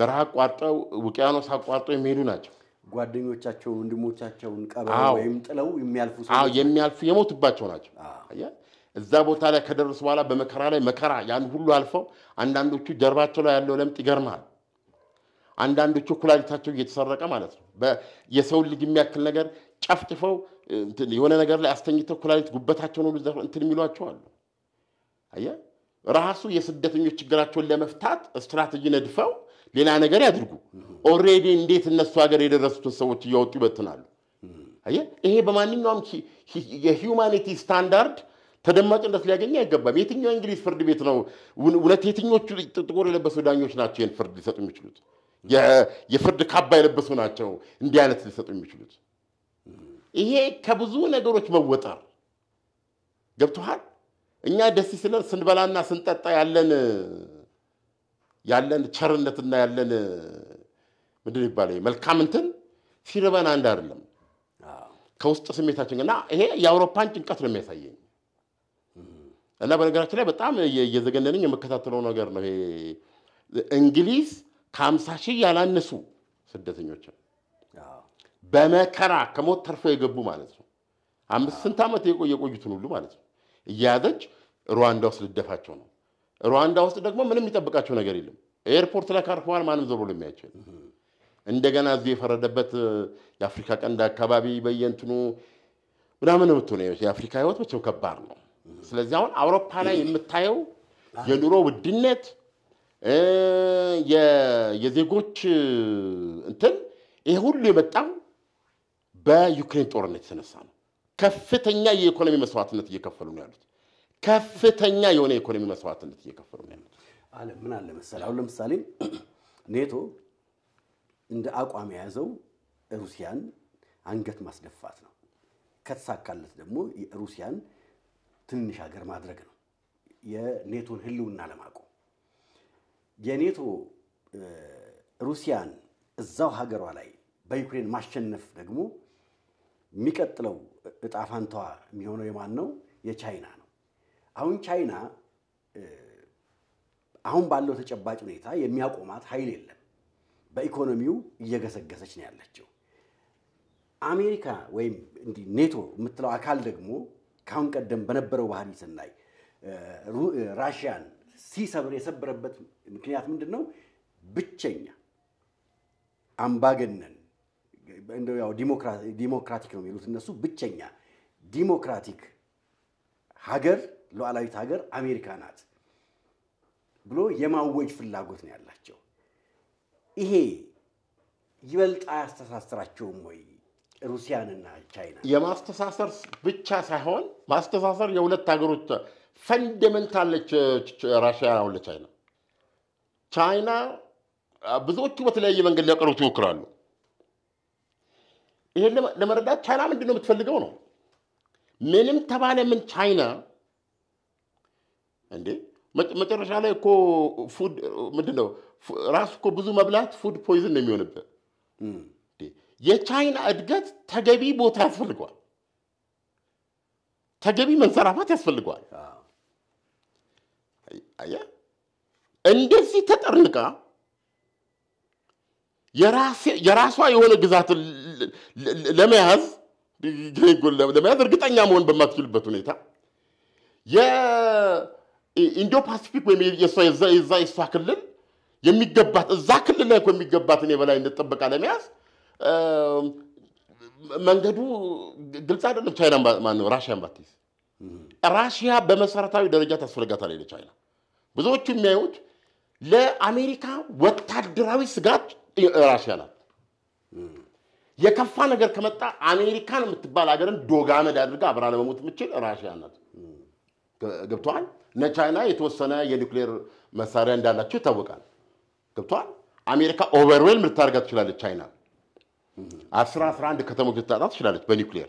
በረሃ አቋርጠው ውቅያኖስ አቋርጠው የሚሄዱ ናቸው። ጓደኞቻቸውን፣ ወንድሞቻቸውን ቀብረው ወይም ጥለው የሚያልፉ የሚያልፉ የሞቱባቸው ናቸው። እዛ ቦታ ላይ ከደረሱ በኋላ በመከራ ላይ መከራ ያን ሁሉ አልፈው አንዳንዶቹ ጀርባቸው ላይ ያለው ለምጥ ይገርማል። አንዳንዶቹ ኩላሊታቸው እየተሰረቀ ማለት ነው። የሰውን ልጅ የሚያክል ነገር ጨፍጭፈው የሆነ ነገር ላይ አስተኝተው ኩላሊት ጉበታቸውን ሁሉ እንትን የሚሏቸው አሉ። አየህ ራሱ የስደተኞች ችግራቸውን ለመፍታት ስትራቴጂ ነድፈው ሌላ ነገር ያድርጉ። ኦልሬዲ እንዴት እነሱ ሀገር የደረሱትን ሰዎች እያወጡ ይበትናሉ። ይሄ በማንኛውም የሂውማኒቲ ስታንዳርድ ተደማጭነት ሊያገኝ አይገባም። የትኛው እንግሊዝ ፍርድ ቤት ነው እውነት የትኞቹ ጥቁር የለበሱ ዳኞች ናቸው ይህን ፍርድ ሊሰጡ የሚችሉት? የፍርድ ካባ የለበሱ ናቸው እንዲህ አይነት ሊሰጡ የሚችሉት? ይሄ ከብዙ ነገሮች መወጠር ገብቶሃል። እኛ ደስ ስለን ስንበላና ስንጠጣ ያለን ያለን ቸርነትና ያለን ምንድን ይባላል መልካም እንትን ሲርበን አንድ አይደለም ከውስጥ ስሜታችን እና ይሄ የአውሮፓን ጭንቀት ነው የሚያሳየኝ። እና በነገራችን ላይ በጣም እየዘገነነኝ የመከታተለው ነገር ነው ይሄ እንግሊዝ ከሀምሳ ሺህ ያላነሱ ስደተኞችን በመከራ ከሞት ተርፈው የገቡ ማለት ነው። አምስት ስንት ዓመት የቆዩትን ሁሉ ማለት ነው እያያዘች ሩዋንዳ ውስጥ ልደፋቸው ነው። ሩዋንዳ ውስጥ ደግሞ ምንም የሚጠብቃቸው ነገር የለም። ኤርፖርት ላይ ካርፈዋል፣ ማንም ዞር ብሎ የሚያቸው እንደገና እዚህ የፈረደበት የአፍሪካ ቀንድ አካባቢ በየንትኑ ምናምን ብትሆነ የአፍሪካ ህይወት መቼም ከባድ ነው። ስለዚህ አሁን አውሮፓ ላይ የምታየው የኑሮ ውድነት የዜጎች እንትን ይሄ ሁሉ የመጣው በዩክሬን ጦርነት የተነሳ ነው። ከፍተኛ የኢኮኖሚ መስዋዕትነት እየከፈሉ ነው ያሉት። ከፍተኛ የሆነ የኢኮኖሚ መስዋዕትነት እየከፈሉ ነው ያሉት። አለ ምን አለ መሰለህ፣ አሁን ለምሳሌ ኔቶ እንደ አቋም የያዘው ሩሲያን አንገት ማስደፋት ነው። ከተሳካለት ደግሞ ሩሲያን ትንሽ ሀገር ማድረግ ነው፣ የኔቶን ህልውና ለማቆም የኔቶ ሩሲያን እዛው ሀገሯ ላይ በዩክሬን ማሸነፍ ደግሞ የሚቀጥለው እጣ ፋንታዋ የሚሆነው የማን ነው? የቻይና ነው። አሁን ቻይና አሁን ባለው ተጨባጭ ሁኔታ የሚያቆማት ኃይል የለም። በኢኮኖሚው እየገሰገሰች ነው ያለችው። አሜሪካ ወይም እንዲህ ኔቶ የምትለው አካል ደግሞ ከአሁን ቀደም በነበረው ባህሪ ስናይ ራሽያን ሲሰብር የሰበረበት ምክንያት ምንድን ነው? ብቸኛ አምባገነን ዲሞክራቲክ ነው የሚሉት እነሱ ብቸኛ ዲሞክራቲክ ሀገር ሉዓላዊት ሀገር አሜሪካ ናት ብሎ የማወጅ ፍላጎት ነው ያላቸው። ይሄ ይበልጥ አያስተሳስራቸውም ወይ? ሩሲያንና ቻይና የማስተሳሰር ብቻ ሳይሆን ማስተሳሰር የሁለት ሀገሮች ፈንደመንታለች። ራሽያ አሁን ለቻይና ቻይና ብዙዎቹ በተለያየ መንገድ ሊያቀርቡት ይሞክራሉ። ይሄን ለመረዳት ቻይና ምንድን ነው የምትፈልገው ነው። ምንም ተባለ ምን ቻይና እንዴ መጨረሻ ላይ እኮ ፉድ ምንድን ነው ራሱ እኮ ብዙ መብላት ፉድ ፖይዝን ነው የሚሆንበት። የቻይና እድገት ተገቢ ቦታ ያስፈልገዋል። ተገቢ መንሰራፋት ያስፈልገዋል። አየህ እንደዚህ ተጠርንቃ የራሷ የሆነ ግዛትን ለመያዝ ለመያዝ እርግጠኛ መሆን በማትችልበት ሁኔታ የኢንዶ ፓሲፊክ ወይም የዛ የእሷ ክልል የሚገባት እዛ ክልል ላይ የሚገባትን የበላይነት ጥበቃ ለመያዝ መንገዱ ግልጽ አይደለም። ቻይና ማነው ራሽያን ባትይዝ ራሽያ በመሰረታዊ ደረጃ ታስፈልጋታለች ለቻይና። ብዙዎቹ የሚያዩት ለአሜሪካ ወታደራዊ ስጋት ራሽያ ናት። የከፋ ነገር ከመጣ አሜሪካን የምትባል ሀገርን ዶጋመድ አድርጋ አብራ ለመሞት የምችል ራሽያ ናት። ገብተዋል። እነ ቻይና የተወሰነ የኒውክሌር መሳሪያ እንዳላቸው ይታወቃል። ገብተዋል። አሜሪካ ኦቨርዌልም ልታደርጋ ትችላለች። ቻይና አስራ አስራ አንድ ከተሞች ልታጣ ትችላለች በኒክሌር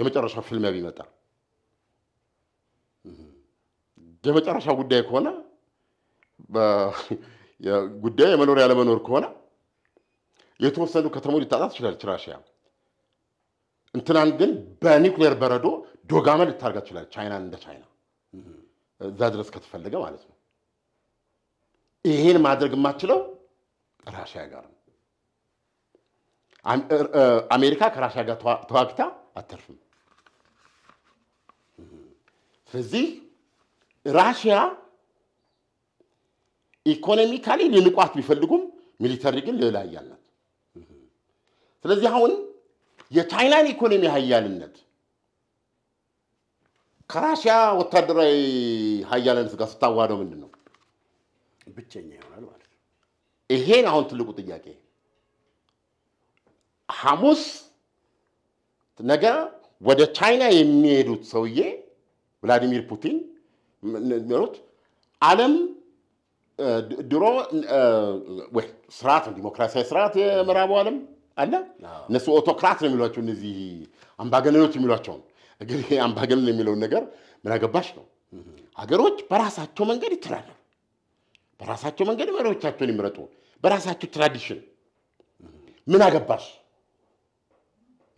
የመጨረሻ ፍልሚያ ቢመጣ የመጨረሻ ጉዳይ ከሆነ ጉዳይ የመኖር ያለመኖር ከሆነ የተወሰኑ ከተሞች ሊታጣ ትችላለች ራሽያ። እንትናን ግን በኒውክሌር በረዶ ዶጋመ ሊታርጋ ትችላለች ቻይናን፣ እንደ ቻይና እዛ ድረስ ከተፈለገ ማለት ነው። ይሄን ማድረግ የማትችለው ራሽያ ጋር ነው። አሜሪካ ከራሽያ ጋር ተዋግታ አተርፍም። ስለዚህ ራሽያ ኢኮኖሚካሊ ሊንቋት ቢፈልጉም ሚሊተሪ ግን ሌላ እያለ ስለዚህ አሁን የቻይናን ኢኮኖሚ ሀያልነት ከራሽያ ወታደራዊ ሀያልነት ጋር ስታዋህደው ምንድን ነው ብቸኛ ይሆናል ማለት ነው። ይሄን አሁን ትልቁ ጥያቄ ሐሙስ ነገ ወደ ቻይና የሚሄዱት ሰውዬ ቭላዲሚር ፑቲን ሚሉት ዓለም ድሮ ስርዓት ዲሞክራሲያዊ ስርዓት የምዕራቡ ዓለም አለ። እነሱ ኦቶክራት ነው የሚሏቸው እነዚህ አምባገነኖች የሚሏቸውን። ግን አምባገነን የሚለውን ነገር ምን አገባሽ ነው። ሀገሮች በራሳቸው መንገድ ይተዳደሩ፣ በራሳቸው መንገድ መሪዎቻቸውን ይምረጡ፣ በራሳቸው ትራዲሽን። ምን አገባሽ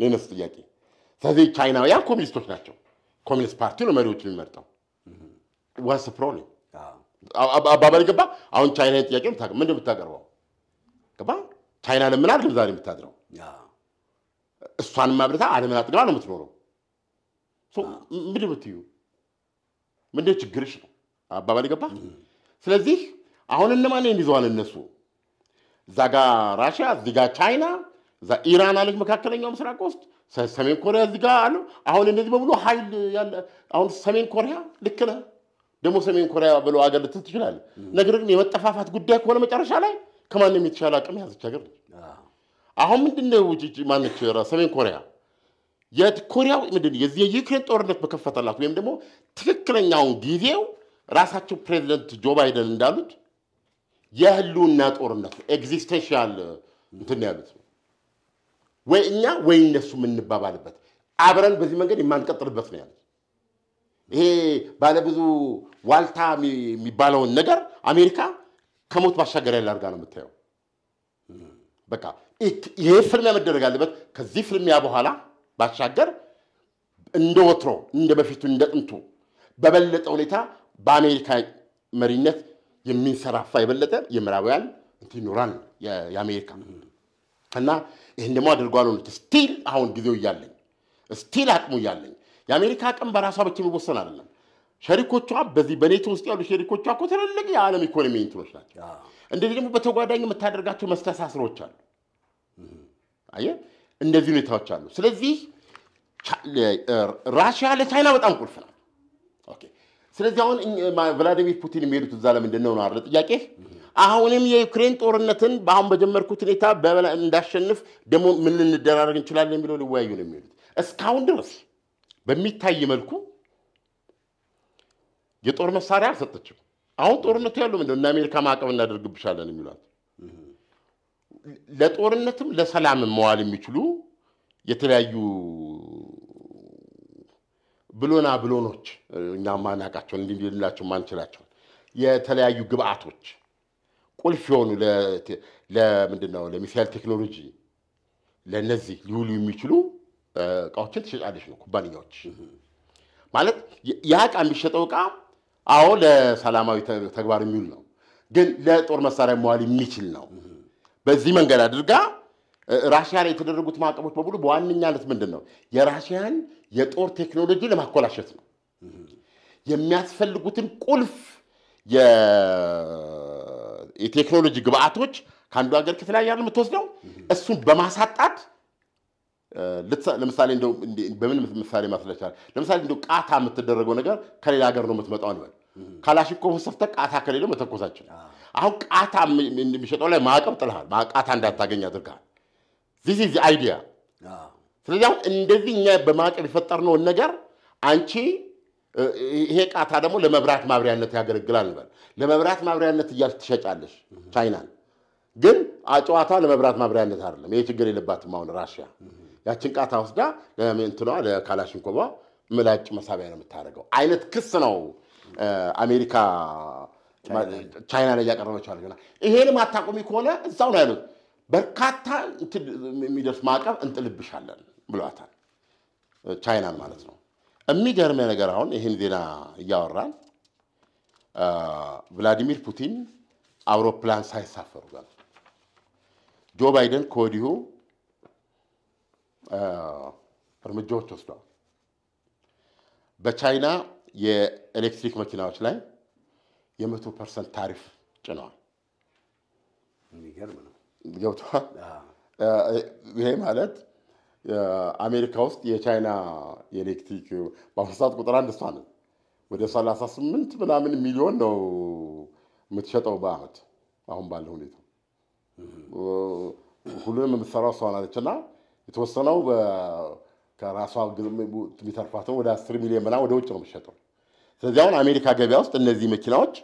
ነነስ ጥያቄ። ስለዚህ ቻይናውያን ኮሚኒስቶች ናቸው። ኮሚኒስት ፓርቲ ነው መሪዎችን የሚመርጠው። ዋስ ፕሮብሌም አባባል ገባ። አሁን ቻይና ጥያቄ ምንድን ምታቀርበው ገባ ታይና ለምን አድርግም ዛሬ የምታድረው እሷን ማብረታ ዓለምን አጥንባ ነው የምትኖረው። ምንድን ብትዩ ምንድን ችግርሽ ነው አባባል ገባ። ስለዚህ አሁን እነማን ይዘዋል እነሱ እዛ ጋ ራሽያ፣ እዚህ ጋ ቻይና፣ እዛ ኢራን አለች መካከለኛው ምስራቅ ውስጥ ሰሜን ኮሪያ እዚህ ጋ አሉ። አሁን እነዚህ በሙሉ ኃይል ያለ አሁን ሰሜን ኮሪያ ልክ ነህ ደግሞ ሰሜን ኮሪያ ብሎ አገር ልትል ትችላለህ። ነገር ግን የመጠፋፋት ጉዳይ ከሆነ መጨረሻ ላይ ከማንም የተሻለ አቅም የያዘች ሀገር ነች። አሁን ምንድነው ውጭጭ ማነች ሰሜን ኮሪያ የኮሪያ ምንድን የዚህ የዩክሬን ጦርነት በከፈተላት ወይም ደግሞ ትክክለኛውን ጊዜው ራሳቸው ፕሬዚደንት ጆ ባይደን እንዳሉት የህልውና ጦርነት ኤግዚስቴንሽል እንትን ያሉት ነው። ወይ እኛ ወይ እነሱ የምንባባልበት አብረን በዚህ መንገድ የማንቀጥልበት ነው ያሉት። ይሄ ባለብዙ ዋልታ የሚባለውን ነገር አሜሪካ ከሞት ባሻገር ያለ አድርጋ ነው የምታየው። በቃ ይሄ ፍልሚያ መደረግ አለበት። ከዚህ ፍልሚያ በኋላ ባሻገር እንደ ወትሮ እንደ በፊቱ እንደ ጥንቱ በበለጠ ሁኔታ በአሜሪካ መሪነት የሚንሰራፋ የበለጠ የምዕራባውያን እንትን ይኖራል የአሜሪካ እና ይህን ደግሞ አድርጓል ሆኑት ስቲል አሁን ጊዜው እያለኝ ስቲል አቅሙ እያለኝ የአሜሪካ አቅም በራሷ ብቻ የሚወሰን አይደለም። ሸሪኮቿ በዚህ በኔቶ ውስጥ ያሉ ሸሪኮቿ እኮ ትልልቅ የዓለም ኢኮኖሚ እንትኖች ናቸው። እንደዚህ ደግሞ በተጓዳኝ የምታደርጋቸው መስተሳስሮች አሉ። አየህ፣ እንደዚህ ሁኔታዎች አሉ። ስለዚህ ራሽያ ለቻይና በጣም ቁልፍ ናት። ስለዚህ አሁን ቭላዲሚር ፑቲን የሚሄዱት እዛ ለምንድን ነው አለ ጥያቄ አሁንም የዩክሬን ጦርነትን በአሁን በጀመርኩት ሁኔታ እንዳሸንፍ ደግሞ ምን ልንደራረግ እንችላለን የሚለው ሊወያዩ ነው የሚሄዱት። እስካሁን ድረስ በሚታይ መልኩ የጦር መሳሪያ አልሰጠችም። አሁን ጦርነቱ ያለው ምንድን እንደ አሜሪካ ማዕቀብ እናደርግብሻለን የሚሏት ለጦርነትም ለሰላም መዋል የሚችሉ የተለያዩ ብሎና ብሎኖች እኛ ማናቃቸው እንዲላቸው ማንችላቸው የተለያዩ ግብአቶች ቁልፍ የሆኑ ለምንድነው ለሚሳይል ቴክኖሎጂ ለእነዚህ ሊውሉ የሚችሉ እቃዎችን ትሸጫለች ነው ኩባንያዎች ማለት ያ እቃ የሚሸጠው እቃ አዎ ለሰላማዊ ተግባር የሚውል ነው፣ ግን ለጦር መሳሪያ መዋል የሚችል ነው። በዚህ መንገድ አድርጋ ራሽያ ላይ የተደረጉት ማዕቀቦች በሙሉ በዋነኛነት ምንድን ነው የራሽያን የጦር ቴክኖሎጂ ለማኮላሸት ነው። የሚያስፈልጉትን ቁልፍ የቴክኖሎጂ ግብአቶች ከአንዱ ሀገር ከተለያየ የምትወስደው እሱን በማሳጣት ለምሳሌ በምን ምሳሌ ማስለቻል ለምሳሌ እንደው ቃታ የምትደረገው ነገር ከሌላ ሀገር ነው የምትመጣው እንበል። ካላሽንኮቭን ሰፍተህ ቃታ ከሌለው መተኮሳችን። አሁን ቃታ የሚሸጠው ላይ ማዕቀብ ጥልሃል። ቃታ እንዳታገኝ አድርገሃል። ዚስ ኢዝ አይዲያ። ስለዚህ አሁን እንደዚህ እኛ በማዕቀብ የፈጠርነውን ነገር አንቺ ይሄ ቃታ ደግሞ ለመብራት ማብሪያነት ያገለግላል እንበል። ለመብራት ማብሪያነት እያልሽ ትሸጫለሽ ቻይናን። ግን ጨዋታ ለመብራት ማብሪያነት አይደለም። ይሄ ችግር የለባትም አሁን ራሽያ ያችን ቃታ ወስዳ ለእንትኗ ለካላሽንኮቫ ምላጭ መሳቢያ ነው የምታደርገው አይነት ክስ ነው አሜሪካ ቻይና ላይ እያቀረበችው አለ። ይሄንም አታቆሚ ከሆነ እዛው ነው ያሉት በርካታ የሚደርስ ማዕቀብ እንጥልብሻለን ብሏታል። ቻይናን ማለት ነው። የሚገርመ ነገር አሁን ይህን ዜና እያወራን ቭላዲሚር ፑቲን አውሮፕላን ሳይሳፈሩ ጋር ጆ ባይደን ከወዲሁ እርምጃዎች ወስዷል። በቻይና የኤሌክትሪክ መኪናዎች ላይ የመቶ ፐርሰንት ታሪፍ ጭነዋል። ገብቷል ይሄ ማለት አሜሪካ ውስጥ የቻይና የኤሌክትሪክ በአሁኑ ሰዓት ቁጥር አንድ እሷ ነው። ወደ 38 ምናምን ሚሊዮን ነው የምትሸጠው በአመት አሁን ባለ ሁኔታ ሁሉንም የምትሰራው እሷ ናለች እና የተወሰነው ከራሷ የሚተርፋትን ወደ አስር ሚሊዮን ምናምን ወደ ውጭ ነው የሚሸጠው። ስለዚህ አሁን አሜሪካ ገበያ ውስጥ እነዚህ መኪናዎች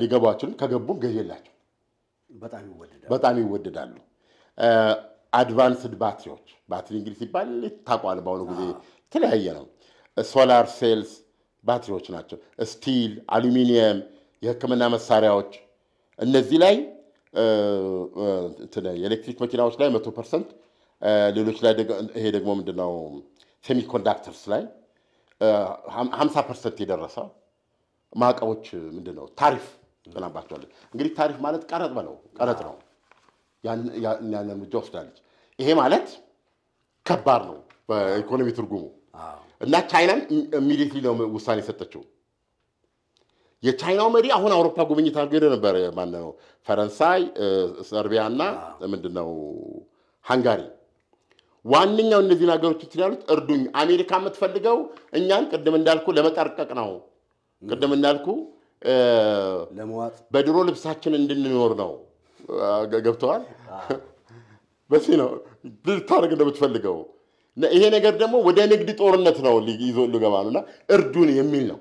ሊገቧችንም ከገቡም ገዢ የላቸው በጣም ይወደዳሉ። አድቫንስድ ባትሪዎች ባትሪ እንግዲህ ሲባል ታቋል። በአሁኑ ጊዜ የተለያየ ነው። ሶላር ሴልስ ባትሪዎች ናቸው። ስቲል፣ አሉሚኒየም፣ የህክምና መሳሪያዎች እነዚህ ላይ የኤሌክትሪክ መኪናዎች ላይ መቶ ፐርሰንት ሌሎች ላይ ይሄ ደግሞ ምንድነው ሴሚኮንዳክተርስ ላይ ሀምሳ ፐርሰንት የደረሰ ማዕቀቦች ምንድነው ታሪፍ ጥናባቸዋለች። እንግዲህ ታሪፍ ማለት ቀረጥ ነው ቀረጥ ነው። ያን እርምጃ ወስዳለች። ይሄ ማለት ከባድ ነው በኢኮኖሚ ትርጉሙ እና ቻይናም ኢሚዲየትሊ ነው ውሳኔ የሰጠችው። የቻይናው መሪ አሁን አውሮፓ ጉብኝት አድርገው ነበር። ማነው ፈረንሳይ፣ ሰርቢያ እና ምንድነው ሃንጋሪ ዋነኛው እነዚህ ነገሮች እንትን ያሉት እርዱኝ። አሜሪካ የምትፈልገው እኛን ቅድም እንዳልኩ ለመጠርቀቅ ነው። ቅድም እንዳልኩ በድሮ ልብሳችን እንድንኖር ነው። ገብተዋል። በዚህ ነው ልታደርግ እንደምትፈልገው። ይሄ ነገር ደግሞ ወደ ንግድ ጦርነት ነው ይዞ ሊገባ ነው እና እርዱን የሚል ነው።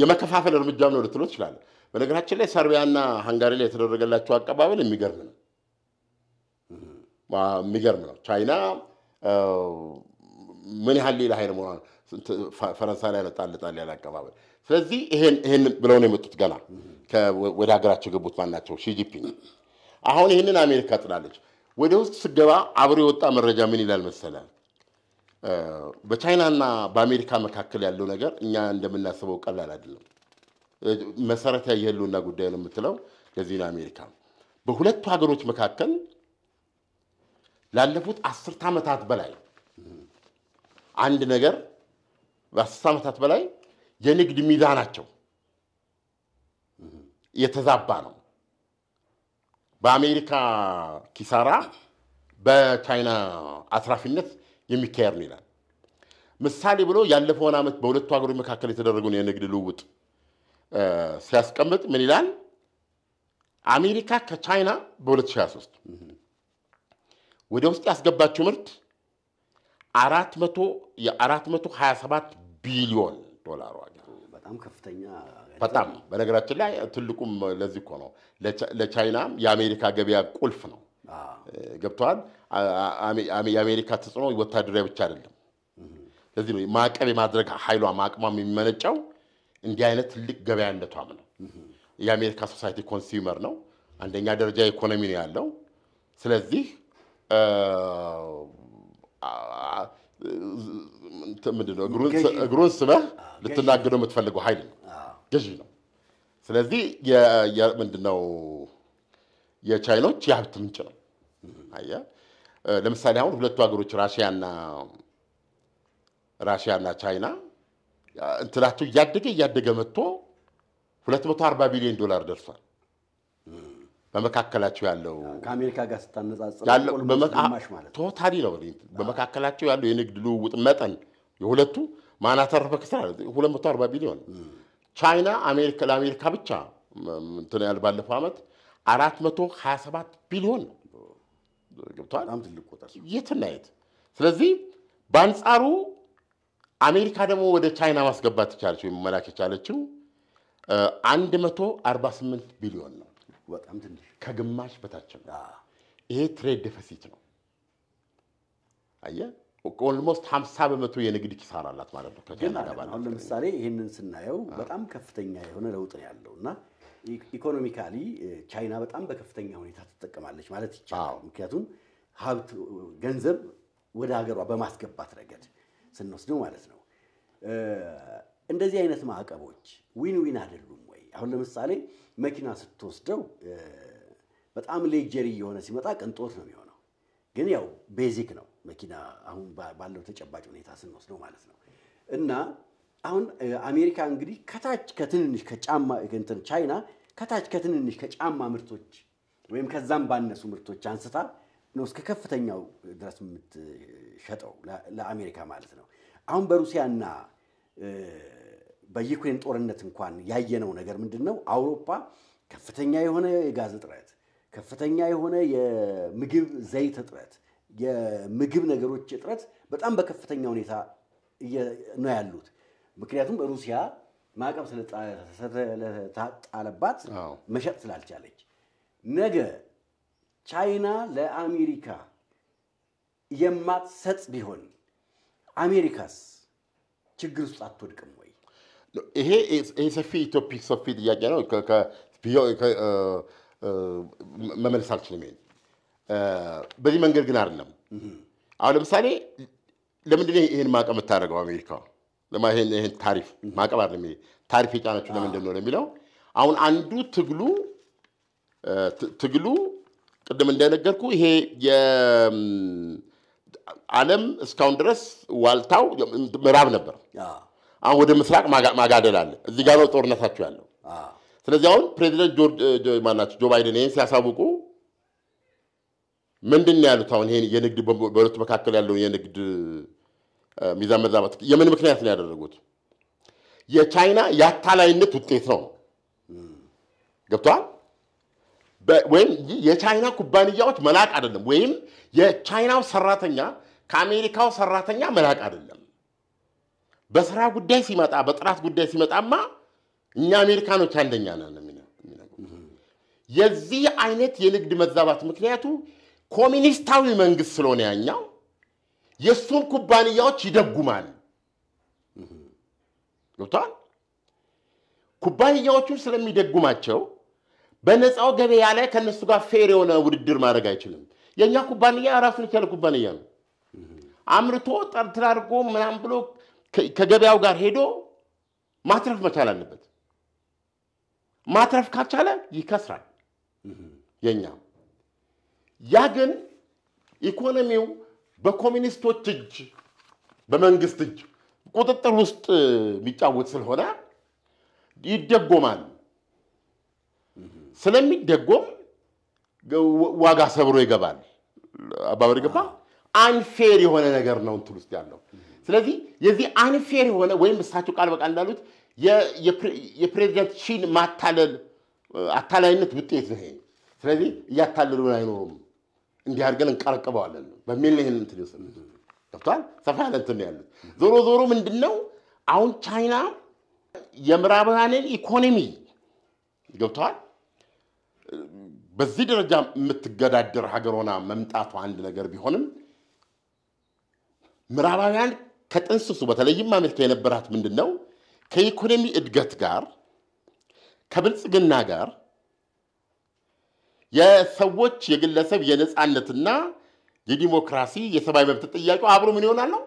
የመከፋፈል እርምጃም ነው ልትሎ ትችላለ። በነገራችን ላይ ሰርቢያና ሃንጋሪ ላይ የተደረገላቸው አቀባበል የሚገርም ነው። የሚገርም ነው። ቻይና ምን ያህል ሌላ ሀይል መሆኗ ፈረንሳይ ላይ ለጣልጣል ያለ አቀባበል። ስለዚህ ይሄን ብለው ነው የመጡት። ገና ወደ ሀገራቸው የገቡት ማናቸው ሺጂፒንግ። አሁን ይህንን አሜሪካ ጥላለች። ወደ ውስጥ ስገባ አብሮ የወጣ መረጃ ምን ይላል መሰለ፣ በቻይናና በአሜሪካ መካከል ያለው ነገር እኛ እንደምናስበው ቀላል አይደለም። መሰረታዊ የህልውና ጉዳይ ነው የምትለው ለዚህ ነው አሜሪካ በሁለቱ ሀገሮች መካከል ላለፉት አስርት ዓመታት በላይ አንድ ነገር በአስርተ ዓመታት በላይ የንግድ ሚዛናቸው የተዛባ ነው። በአሜሪካ ኪሳራ በቻይና አትራፊነት የሚካሄድ ነው ይላል። ምሳሌ ብሎ ያለፈውን ዓመት በሁለቱ ሀገሮች መካከል የተደረገውን የንግድ ልውውጥ ሲያስቀምጥ ምን ይላል? አሜሪካ ከቻይና በ2023 ወደ ውስጥ ያስገባችው ምርት አራት መቶ ቢሊዮን ዶላር ዋጋ በጣም ከፍተኛ በጣም በነገራችን ላይ ትልቁም ለዚህ እኮ ነው ለቻይናም የአሜሪካ ገበያ ቁልፍ ነው። ገብተዋል። የአሜሪካ ተጽዕኖ ወታደራዊ ብቻ አይደለም። ለዚህ ነው ማዕቀብ የማድረግ ኃይሏ ማቅሟም የሚመነጨው እንዲህ አይነት ትልቅ ገበያነቷም ነው። የአሜሪካ ሶሳይቲ ኮንሱመር ነው፣ አንደኛ ደረጃ ኢኮኖሚ ነው ያለው። ስለዚህ ምንድን እግሩን ስመህ ልትናገደው የምትፈልገው ኃይል ነው፣ ገዢ ነው። ስለዚህ ምንድነው የቻይኖች የሀብት ምንጭ ነው። ለምሳሌ አሁን ሁለቱ ሀገሮች ራሽያና ራሽያና ቻይና እንትናቸው እያደገ እያደገ መጥቶ 240 ቢሊዮን ዶላር ደርሷል። በመካከላቸው ያለው ከአሜሪካ ጋር ስታነጻጽር ቶታሊ ነው። በመካከላቸው ያለው የንግድ ልውውጥ መጠን የሁለቱ ማን አተረፈ ክስራ 240 ቢሊዮን ቻይና አሜሪካ ለአሜሪካ ብቻ እንትን ያህል ባለፈው ዓመት 427 ቢሊዮን ነው ገብቷል። የትና የት። ስለዚህ በአንጻሩ አሜሪካ ደግሞ ወደ ቻይና ማስገባት የቻለችው መላክ የቻለችው 148 ቢሊዮን ነው። በጣም ትንሽ ከግማሽ በታች ነው። ይሄ ትሬድ ዴፊሲት ነው። አየህ ኦልሞስት 50 በመቶ የንግድ ኪሳራ አላት ማለት ነው። ግን አሁን ለምሳሌ ይህንን ስናየው በጣም ከፍተኛ የሆነ ለውጥ ነው ያለው እና ኢኮኖሚካሊ ቻይና በጣም በከፍተኛ ሁኔታ ትጠቀማለች ማለት ይቻላል። ምክንያቱም ሀብት ገንዘብ ወደ ሀገሯ በማስገባት ረገድ ስንወስደው ማለት ነው። እንደዚህ አይነት ማዕቀቦች ዊን ዊን አይደሉም ወይ? አሁን ለምሳሌ መኪና ስትወስደው በጣም ሌጀሪ የሆነ ሲመጣ ቅንጦት ነው የሚሆነው። ግን ያው ቤዚክ ነው መኪና አሁን ባለው ተጨባጭ ሁኔታ ስንወስደው ማለት ነው። እና አሁን አሜሪካ እንግዲህ ከታች ከትንንሽ ከጫማ እንትን ቻይና ከታች ከትንንሽ ከጫማ ምርቶች ወይም ከዛም ባነሱ ምርቶች አንስታ ነው እስከ ከፍተኛው ድረስ የምትሸጠው ለአሜሪካ ማለት ነው። አሁን በሩሲያና በዩክሬን ጦርነት እንኳን ያየነው ነገር ምንድን ነው? አውሮፓ ከፍተኛ የሆነ የጋዝ እጥረት፣ ከፍተኛ የሆነ የምግብ ዘይት እጥረት፣ የምግብ ነገሮች እጥረት በጣም በከፍተኛ ሁኔታ ነው ያሉት። ምክንያቱም ሩሲያ ማዕቀብ ስለተጣለባት መሸጥ ስላልቻለች። ነገ ቻይና ለአሜሪካ የማትሰጥ ቢሆን አሜሪካስ ችግር ውስጥ አትወድቅም? ይሄ ሰፊ ኢትዮፒክ ሰፊ ጥያቄ ነው። መመለስ አልችልም። ይሄን በዚህ መንገድ ግን አይደለም። አሁን ለምሳሌ ለምንድን ነው ይሄን ማዕቀብ የምታደርገው አሜሪካ? ይሄን ታሪፍ ማዕቀብ አይደለም፣ ታሪፍ የጫነችው ለምንድን ነው ለሚለው አሁን አንዱ ትግሉ ትግሉ ቅድም እንደነገርኩ ይሄ የዓለም እስካሁን ድረስ ዋልታው ምዕራብ ነበር። አሁን ወደ ምስራቅ ማጋደል አለ። እዚህ ጋር ነው ጦርነታቸው ያለው። ስለዚህ አሁን ፕሬዚደንት ማናቸው ጆ ባይደን ይህን ሲያሳውቁ ምንድን ነው ያሉት? አሁን ይሄን የንግድ በሁለቱ መካከል ያለውን የንግድ ሚዛን መዛባት የምን ምክንያት ነው ያደረጉት? የቻይና የአታላይነት ውጤት ነው ገብቷል። ወይም የቻይና ኩባንያዎች መላቅ አይደለም፣ ወይም የቻይናው ሰራተኛ ከአሜሪካው ሰራተኛ መላቅ አይደለም። በስራ ጉዳይ ሲመጣ በጥራት ጉዳይ ሲመጣማ እኛ አሜሪካኖች አንደኛ ነን። የዚህ አይነት የንግድ መዛባት ምክንያቱ ኮሚኒስታዊ መንግስት ስለሆነ ያኛው የእሱን ኩባንያዎች ይደጉማል። ገብተዋል። ኩባንያዎቹን ስለሚደጉማቸው በነፃው ገበያ ላይ ከነሱ ጋር ፌር የሆነ ውድድር ማድረግ አይችልም። የእኛ ኩባንያ ራሱን የቻለ ኩባንያ ነው። አምርቶ ጠርትር አድርጎ ምናምን ብሎ ከገበያው ጋር ሄዶ ማትረፍ መቻል አለበት። ማትረፍ ካልቻለ ይከስራል። የኛ ያ ግን ኢኮኖሚው በኮሚኒስቶች እጅ በመንግስት እጅ ቁጥጥር ውስጥ የሚጫወት ስለሆነ ይደጎማል። ስለሚደጎም ዋጋ ሰብሮ ይገባል። አባበር ገባ አንፌር የሆነ ነገር ነው እንትን ውስጥ ያለው። ስለዚህ የዚህ አንፌር የሆነ ወይም እሳቸው ቃል በቃል እንዳሉት የፕሬዚደንት ሺን ማታለል አታላይነት ውጤት ነው ይሄ። ስለዚህ እያታለሉን አይኖሩም፣ እንዲህ አድርገን እንቀረቅበዋለን በሚል ይህን እንትን ይወሰድ ገብቷል። ሰፋ ያለ እንትን ያሉት። ዞሮ ዞሮ ምንድን ነው አሁን ቻይና የምዕራባውያንን ኢኮኖሚ ገብተዋል በዚህ ደረጃ የምትገዳደር ሀገር ሆና መምጣቱ አንድ ነገር ቢሆንም ምዕራባውያን ከጥንስሱ በተለይም አሜሪካ የነበራት ምንድን ነው ከኢኮኖሚ እድገት ጋር ከብልጽግና ጋር የሰዎች የግለሰብ የነፃነትና የዲሞክራሲ የሰብአዊ መብት ጥያቄው አብሮ ምን ይሆናል ነው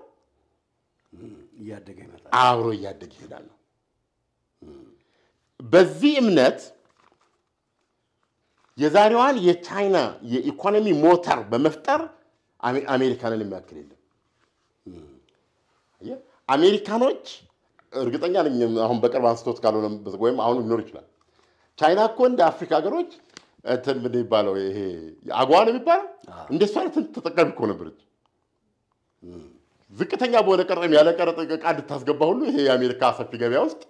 አብሮ እያደገ ይሄዳል ነው። በዚህ እምነት የዛሬዋን የቻይና የኢኮኖሚ ሞተር በመፍጠር አሜሪካንን የሚያክል የለም። አሜሪካኖች እርግጠኛ ነኝ አሁን በቅርብ አንስቶት ካልሆነ ወይም አሁን ሊኖር ይችላል። ቻይና እኮ እንደ አፍሪካ ሀገሮች እንትን ምን የሚባለው ይሄ አጓ ነው የሚባለው እንደሱ አይነት ተጠቃሚ እኮ ነበረች። ዝቅተኛ በሆነ ቀረጥም ያለ ቀረጥ ዕቃ እንድታስገባ ሁሉ ይሄ የአሜሪካ ሰፊ ገበያ ውስጥ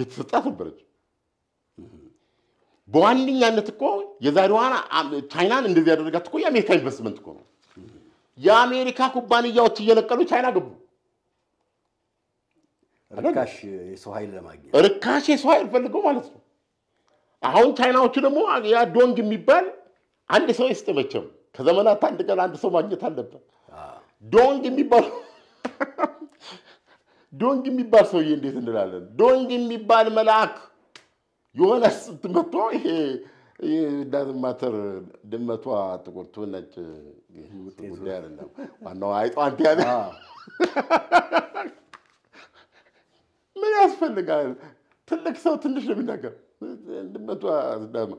የተሰጣት ነበረች። በዋነኛነት እኮ የዛሬዋን ቻይናን እንደዚህ ያደረጋት እኮ የአሜሪካ ኢንቨስትመንት እኮ ነው። የአሜሪካ ኩባንያዎች እየለቀሉ ቻይና ገቡ። ርካሽ የሰው ኃይል ለማግኘት ርካሽ የሰው ኃይል ፈልገው ማለት ነው። አሁን ቻይናዎቹ ደግሞ ያ ዶንግ የሚባል አንድ ሰው ይስጥ መቼም ከዘመናት አንድ ቀን አንድ ሰው ማግኘት አለበት። ዶንግ የሚባል ዶንግ የሚባል ሰውዬ እንዴት እንላለን? ዶንግ የሚባል መልአክ የሆነ ስትመጥቶ ይሄ ዳዝንት ድመቷ ጥቁርቱ ነጭ ጉዳይ አይደለም። ዋናው አይጧ አንተ ያለ ምን ያስፈልጋል? ትልቅ ሰው ትንሽ ነው የሚናገር። ድመቷ አስዳማ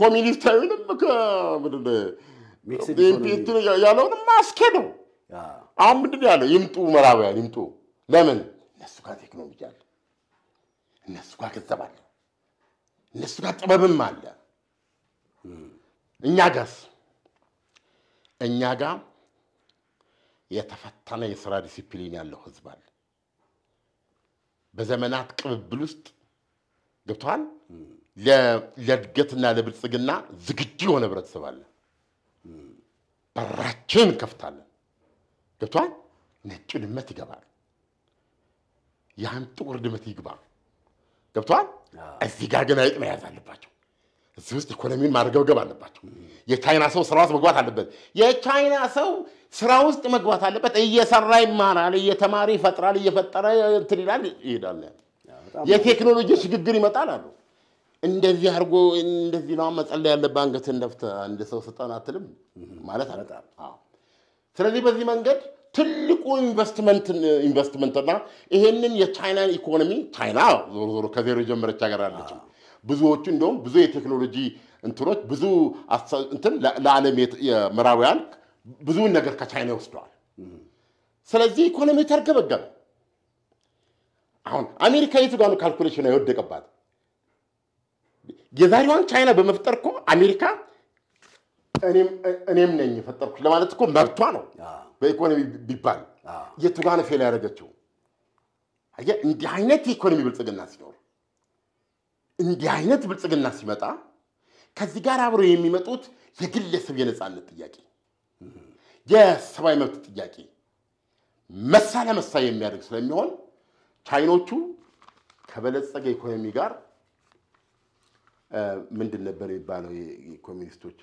ኮሚኒስታዊንም ያለውንም ማስኬደው አሁን ምንድን ያለ ይምጡ፣ ምዕራባውያን ይምጡ። ለምን እነሱ ጋር ቴክኖሎጂ አለ፣ እነሱ ጋር ገንዘብ አለ እነሱ ጋር ጥበብም አለ። እኛ ጋስ እኛ ጋር የተፈተነ የስራ ዲሲፕሊን ያለው ህዝብ አለ። በዘመናት ቅብብል ውስጥ ገብተዋል። ለእድገትና ለብልጽግና ዝግጁ የሆነ ህብረተሰብ አለ። በራችንን እንከፍታለን። ገብቷል። ነጩ ድመት ይገባል። ያን ጥቁር ድመት ይግባ። ገብቷል። እዚህ ጋር ግን አይጥ መያዝ አለባቸው። እዚህ ውስጥ ኢኮኖሚውን ማርገብገብ አለባቸው። የቻይና ሰው ስራ ውስጥ መግባት አለበት። የቻይና ሰው ስራ ውስጥ መግባት አለበት። እየሰራ ይማራል፣ እየተማረ ይፈጥራል፣ እየፈጠረ እንትን ይላል ይሄዳል። የቴክኖሎጂ ሽግግር ይመጣል አሉ። እንደዚህ አድርጎ እንደዚህ ነው መጸለይ ያለብህ፣ አንገትህን ደፍተህ አንድ ሰው ስጠን አትልም ማለት አለ። ስለዚህ በዚህ መንገድ ትልቁ ኢንቨስትመንት ኢንቨስትመንትና ይሄንን የቻይናን ኢኮኖሚ ቻይና ዞሮ ዞሮ ከዜሮ የጀመረች ሀገር አለችም። ብዙዎቹ እንደውም ብዙ የቴክኖሎጂ እንትኖች ብዙ እንትን ለዓለም ምዕራባውያን ብዙውን ነገር ከቻይና ይወስደዋል። ስለዚህ ኢኮኖሚ ተርገበገበ። አሁን አሜሪካ የቱ ጋር ነው ካልኩሌሽን የወደቀባት? የዛሬዋን ቻይና በመፍጠር እኮ አሜሪካ እኔም ነኝ የፈጠርኩት ለማለት እኮ መብቷ ነው። በኢኮኖሚ ቢባል የቱ ጋር ነው ፌል ያደረገችው? እንዲህ አይነት የኢኮኖሚ ብልጽግና ሲኖር እንዲህ አይነት ብልጽግና ሲመጣ ከዚህ ጋር አብረው የሚመጡት የግለሰብ የነፃነት ጥያቄ፣ የሰብአዊ መብት ጥያቄ መሳ ለመሳ የሚያደርግ ስለሚሆን ቻይኖቹ ከበለጸገ ኢኮኖሚ ጋር ምንድን ነበር የሚባለው የኮሚኒስቶች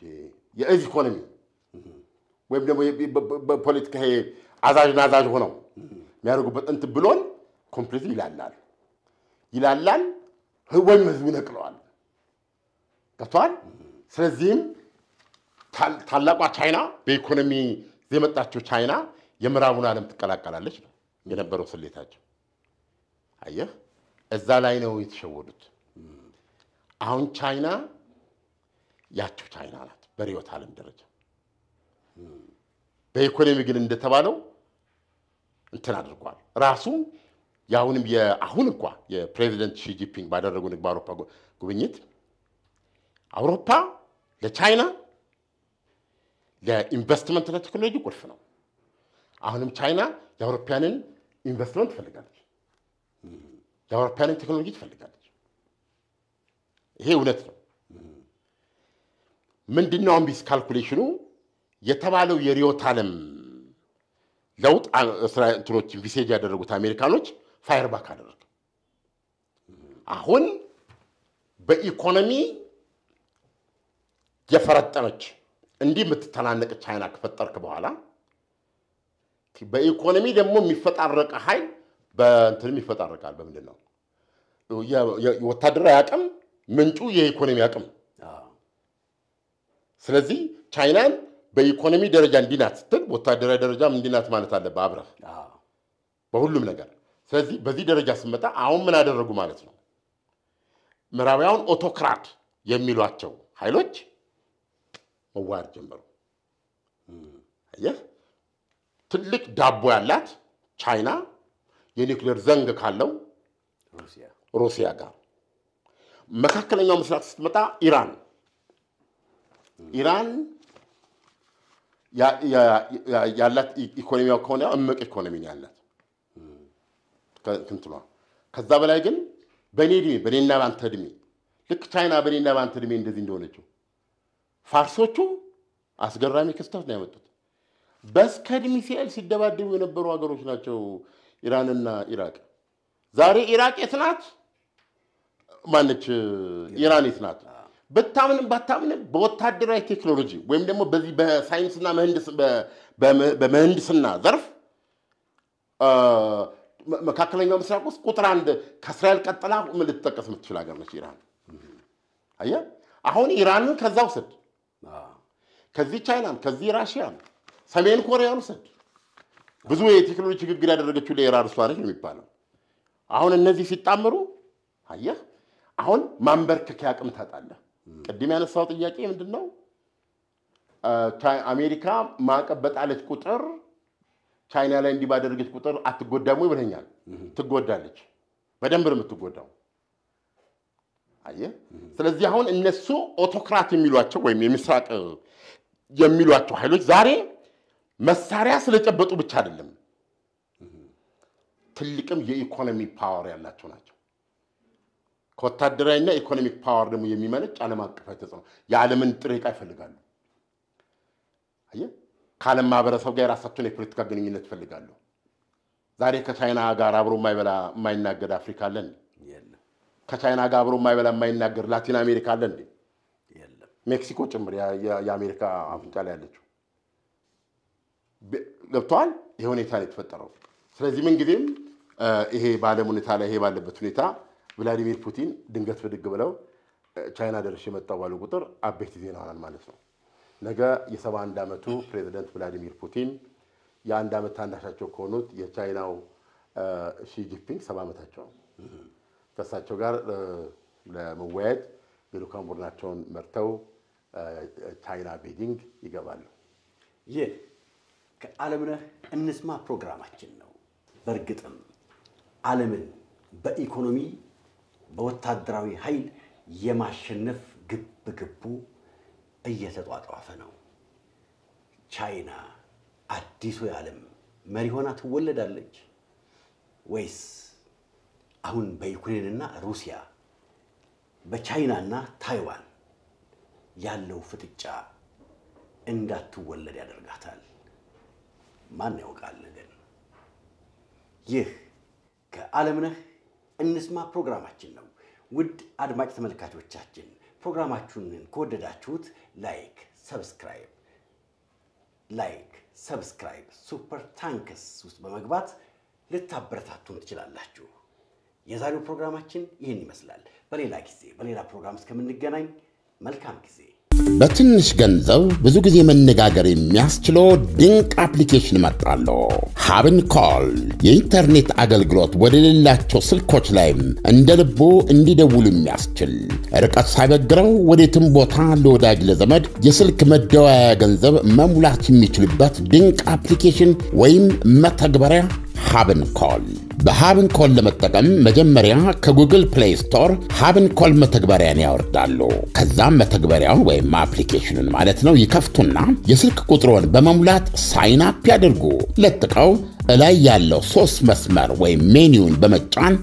የእዝ ኢኮኖሚ ወይም ደግሞ በፖለቲካ ይሄ አዛዥና አዛዥ ሆነው የሚያደርጉበት እንትን ብሎን ኮምፕሊት ይላላል ይላላል፣ ወይም ህዝቡ ይነቅለዋል። ገብተዋል። ስለዚህም ታላቋ ቻይና በኢኮኖሚ የመጣችው ቻይና የምዕራቡን ዓለም ትቀላቀላለች ነው የነበረው ስሌታቸው። አየህ፣ እዛ ላይ ነው የተሸወዱት። አሁን ቻይና ያቸው ቻይና ናት በርዕዮተ ዓለም ደረጃ በኢኮኖሚ ግን እንደተባለው እንትን አድርጓል። ራሱ የአሁንም የአሁን እንኳ የፕሬዚደንት ሺጂፒንግ ባደረጉ በአውሮፓ ጉብኝት አውሮፓ ለቻይና ለኢንቨስትመንት ለቴክኖሎጂ ቁልፍ ነው። አሁንም ቻይና የአውሮፓያንን ኢንቨስትመንት ትፈልጋለች፣ የአውሮፓያንን ቴክኖሎጂ ትፈልጋለች። ይሄ እውነት ነው። ምንድነው አምቢስ ካልኩሌሽኑ የተባለው የሪዮት ዓለም ለውጥ እንትኖች ቪሴጅ ያደረጉት አሜሪካኖች ፋየርባክ አደረገ። አሁን በኢኮኖሚ የፈረጠመች እንዲህ የምትተናነቅ ቻይና ከፈጠርክ በኋላ በኢኮኖሚ ደግሞ የሚፈጣረቀ ኃይል በእንትንም ይፈጣረቃል። በምንድን ነው ወታደራዊ አቅም ምንጩ የኢኮኖሚ አቅም። ስለዚህ ቻይናን በኢኮኖሚ ደረጃ እንዲናት ስትል ወታደራዊ ደረጃም እንዲናት ማለት አለ አብረህ በሁሉም ነገር። ስለዚህ በዚህ ደረጃ ስመጣ አሁን ምን አደረጉ ማለት ነው? ምዕራባውያን ኦቶክራት የሚሏቸው ኃይሎች መዋር ጀመሩ። አየህ፣ ትልቅ ዳቦ ያላት ቻይና የኒውክሌር ዘንግ ካለው ሩሲያ ጋር፣ መካከለኛው ምስራቅ ስትመጣ ኢራን ኢራን ያላት ኢኮኖሚያ ከሆነ እምቅ ኢኮኖሚ ነው ያላት ክንትሏ። ከዛ በላይ ግን በእኔ እድሜ በእኔና በአንተ እድሜ ልክ ቻይና በእኔና በአንተ እድሜ እንደዚህ እንደሆነችው ፋርሶቹ አስገራሚ ክስተት ነው ያመጡት። በስከድ ሚሳኤል ሲደባደቡ የነበሩ ሀገሮች ናቸው ኢራንና ኢራቅ። ዛሬ ኢራቅ የት ናት? ማነች? ኢራን የት ናት? ብታምንም ባታምንም በወታደራዊ ቴክኖሎጂ ወይም ደግሞ በዚህ በሳይንስና በምህንድስና ዘርፍ መካከለኛው ምስራቅ ውስጥ ቁጥር አንድ ከእስራኤል ቀጥላ ልትጠቀስ የምትችል ሀገር ነች ኢራን። አየህ፣ አሁን ኢራንን ከዛ ውሰድ፣ ከዚህ ቻይናን፣ ከዚህ ራሽያን፣ ሰሜን ኮሪያን ውሰድ። ብዙ የቴክኖሎጂ ሽግግር ያደረገችው ለኢራን እሷ ነች የሚባለው። አሁን እነዚህ ሲጣምሩ አየህ፣ አሁን ማንበርከኪያ አቅም ታጣለህ። ቅድም ያነሳው ጥያቄ ምንድን ነው? አሜሪካ ማዕቀብ በጣለች ቁጥር ቻይና ላይ እንዲህ ባደረገች ቁጥር አትጎዳሙ ይብለኛል። ትጎዳለች፣ በደንብ ነው የምትጎዳው። አየህ፣ ስለዚህ አሁን እነሱ ኦቶክራት የሚሏቸው ወይም የምስራቅ የሚሏቸው ኃይሎች ዛሬ መሳሪያ ስለጨበጡ ብቻ አይደለም፣ ትልቅም የኢኮኖሚ ፓወር ያላቸው ናቸው። ከወታደራዊና ኢኮኖሚክ ፓወር ደግሞ የሚመነጭ ዓለም አቀፋዊ ተጽዕኖ የዓለምን ጥሬ ዕቃ ይፈልጋሉ። አየህ፣ ከዓለም ማህበረሰብ ጋር የራሳቸውን የፖለቲካ ግንኙነት ይፈልጋሉ። ዛሬ ከቻይና ጋር አብሮ የማይበላ የማይናገድ አፍሪካ አለን? ከቻይና ጋር አብሮ የማይበላ የማይናገድ ላቲን አሜሪካ አለን እንዴ? ሜክሲኮ ጭምር የአሜሪካ አፍንጫ ላይ ያለችው ገብተዋል። ይሄ ሁኔታ ነው የተፈጠረው። ስለዚህ ምንጊዜም ይሄ በዓለም ሁኔታ ላይ ይሄ ባለበት ሁኔታ ቭላዲሚር ፑቲን ድንገት ብድግ ብለው ቻይና ደርሼ የመጣው ባሉ ቁጥር አበይት ዜና ማለት ነው። ነገ የ71 ዓመቱ ፕሬዚደንት ቭላዲሚር ፑቲን የአንድ ዓመት ታናሻቸው ከሆኑት የቻይናው ሺጂፒንግ ሰባ ዓመታቸው ከእሳቸው ጋር ለመወያየት የልዑካን ቡድናቸውን መርተው ቻይና ቤጂንግ ይገባሉ። ይህ ከዓለምነህ እንስማ ፕሮግራማችን ነው። በእርግጥም ዓለምን በኢኮኖሚ በወታደራዊ ኃይል የማሸነፍ ግብ ግቡ እየተጧጧፈ ነው። ቻይና አዲሱ የዓለም መሪ ሆና ትወለዳለች ወይስ አሁን በዩክሬንና ሩሲያ በቻይናና ታይዋን ያለው ፍጥጫ እንዳትወለድ ያደርጋታል? ማን ያውቃል? ግን ይህ ከዓለምነህ እንስማ ፕሮግራማችን ነው። ውድ አድማጭ ተመልካቾቻችን ፕሮግራማችንን ከወደዳችሁት ላይክ፣ ሰብስክራይብ ላይክ ሰብስክራይብ ሱፐር ታንክስ ውስጥ በመግባት ልታበረታቱን ትችላላችሁ። የዛሬው ፕሮግራማችን ይህን ይመስላል። በሌላ ጊዜ በሌላ ፕሮግራም እስከምንገናኝ መልካም ጊዜ በትንሽ ገንዘብ ብዙ ጊዜ መነጋገር የሚያስችለው ድንቅ አፕሊኬሽን መጣለሁ። ሀብን ኮል የኢንተርኔት አገልግሎት ወደሌላቸው ስልኮች ላይም እንደ ልቦ እንዲደውሉ የሚያስችል ርቀት ሳይበግረው ወዴትም ቦታ ለወዳጅ ለዘመድ የስልክ መደወያ ገንዘብ መሙላት የሚችልበት ድንቅ አፕሊኬሽን ወይም መተግበሪያ ሀብን ኮል በሀብን ኮል ለመጠቀም መጀመሪያ ከጉግል ፕሌይ ስቶር ሀብን ኮል መተግበሪያን ያወርዳሉ። ከዛም መተግበሪያውን ወይም አፕሊኬሽኑን ማለት ነው ይከፍቱና የስልክ ቁጥሮን በመሙላት ሳይን አፕ ያድርጉ። ለጥቀው እላይ ያለው ሶስት መስመር ወይም ሜኒውን በመጫን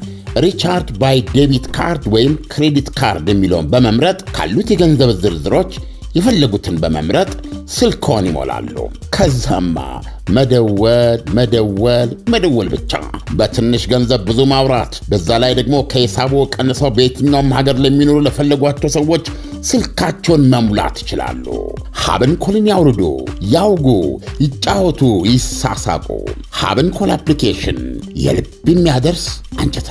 ሪቻርድ ባይ ዴቢት ካርድ ወይም ክሬዲት ካርድ የሚለውን በመምረጥ ካሉት የገንዘብ ዝርዝሮች የፈለጉትን በመምረጥ ስልክዎን ይሞላሉ። ከዛማ መደወል መደወል መደወል ብቻ። በትንሽ ገንዘብ ብዙ ማውራት፣ በዛ ላይ ደግሞ ከሂሳቡ ቀንሰው በየትኛውም ሀገር ለሚኖሩ ለፈለጓቸው ሰዎች ስልካቸውን መሙላት ይችላሉ። ሀብን ኮልን ያውርዱ፣ ያውጉ፣ ይጫወቱ፣ ይሳሳቁ። ሀብን ኮል አፕሊኬሽን የልብ የሚያደርስ አንጀት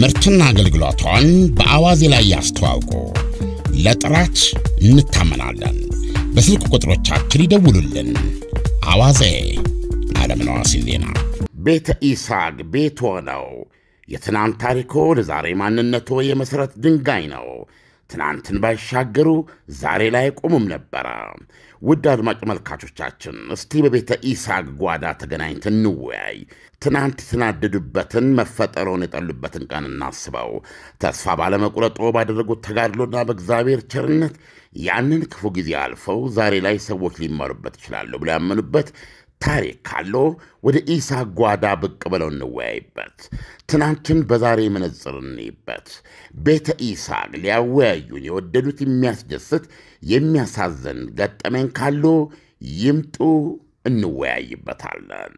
ምርትና አገልግሎቷን በአዋዜ ላይ ያስተዋውቁ። ለጥራች እንታመናለን። በስልክ ቁጥሮቻችን ይደውሉልን። አዋዜ ዓለምነህ ዋሴ ዜና። ቤተ ይስሐቅ ቤቶ ነው። የትናንት ታሪኮ ለዛሬ ማንነቶ የመሠረት ድንጋይ ነው። ትናንትን ባይሻገሩ ዛሬ ላይ ቆሙም ነበረ። ውድ አድማጭ መልካቾቻችን እስቲ በቤተ ኢሳቅ ጓዳ ተገናኝተን እንወያይ። ትናንት የተናደዱበትን መፈጠረውን የጠሉበትን ቀን እናስበው። ተስፋ ባለመቁረጦ ባደረጉት ተጋድሎና በእግዚአብሔር ቸርነት ያንን ክፉ ጊዜ አልፈው ዛሬ ላይ ሰዎች ሊመሩበት ይችላሉ ብሎ ያመኑበት ታሪክ ካለው ወደ ኢሳ ጓዳ ብቅ ብለው እንወያይበት። ትናንትን በዛሬ መነጽር እንይበት። ቤተ ኢሳ ሊያወያዩን የወደዱት የሚያስደስት የሚያሳዝን ገጠመኝ ካሉ ይምጡ፣ እንወያይበታለን።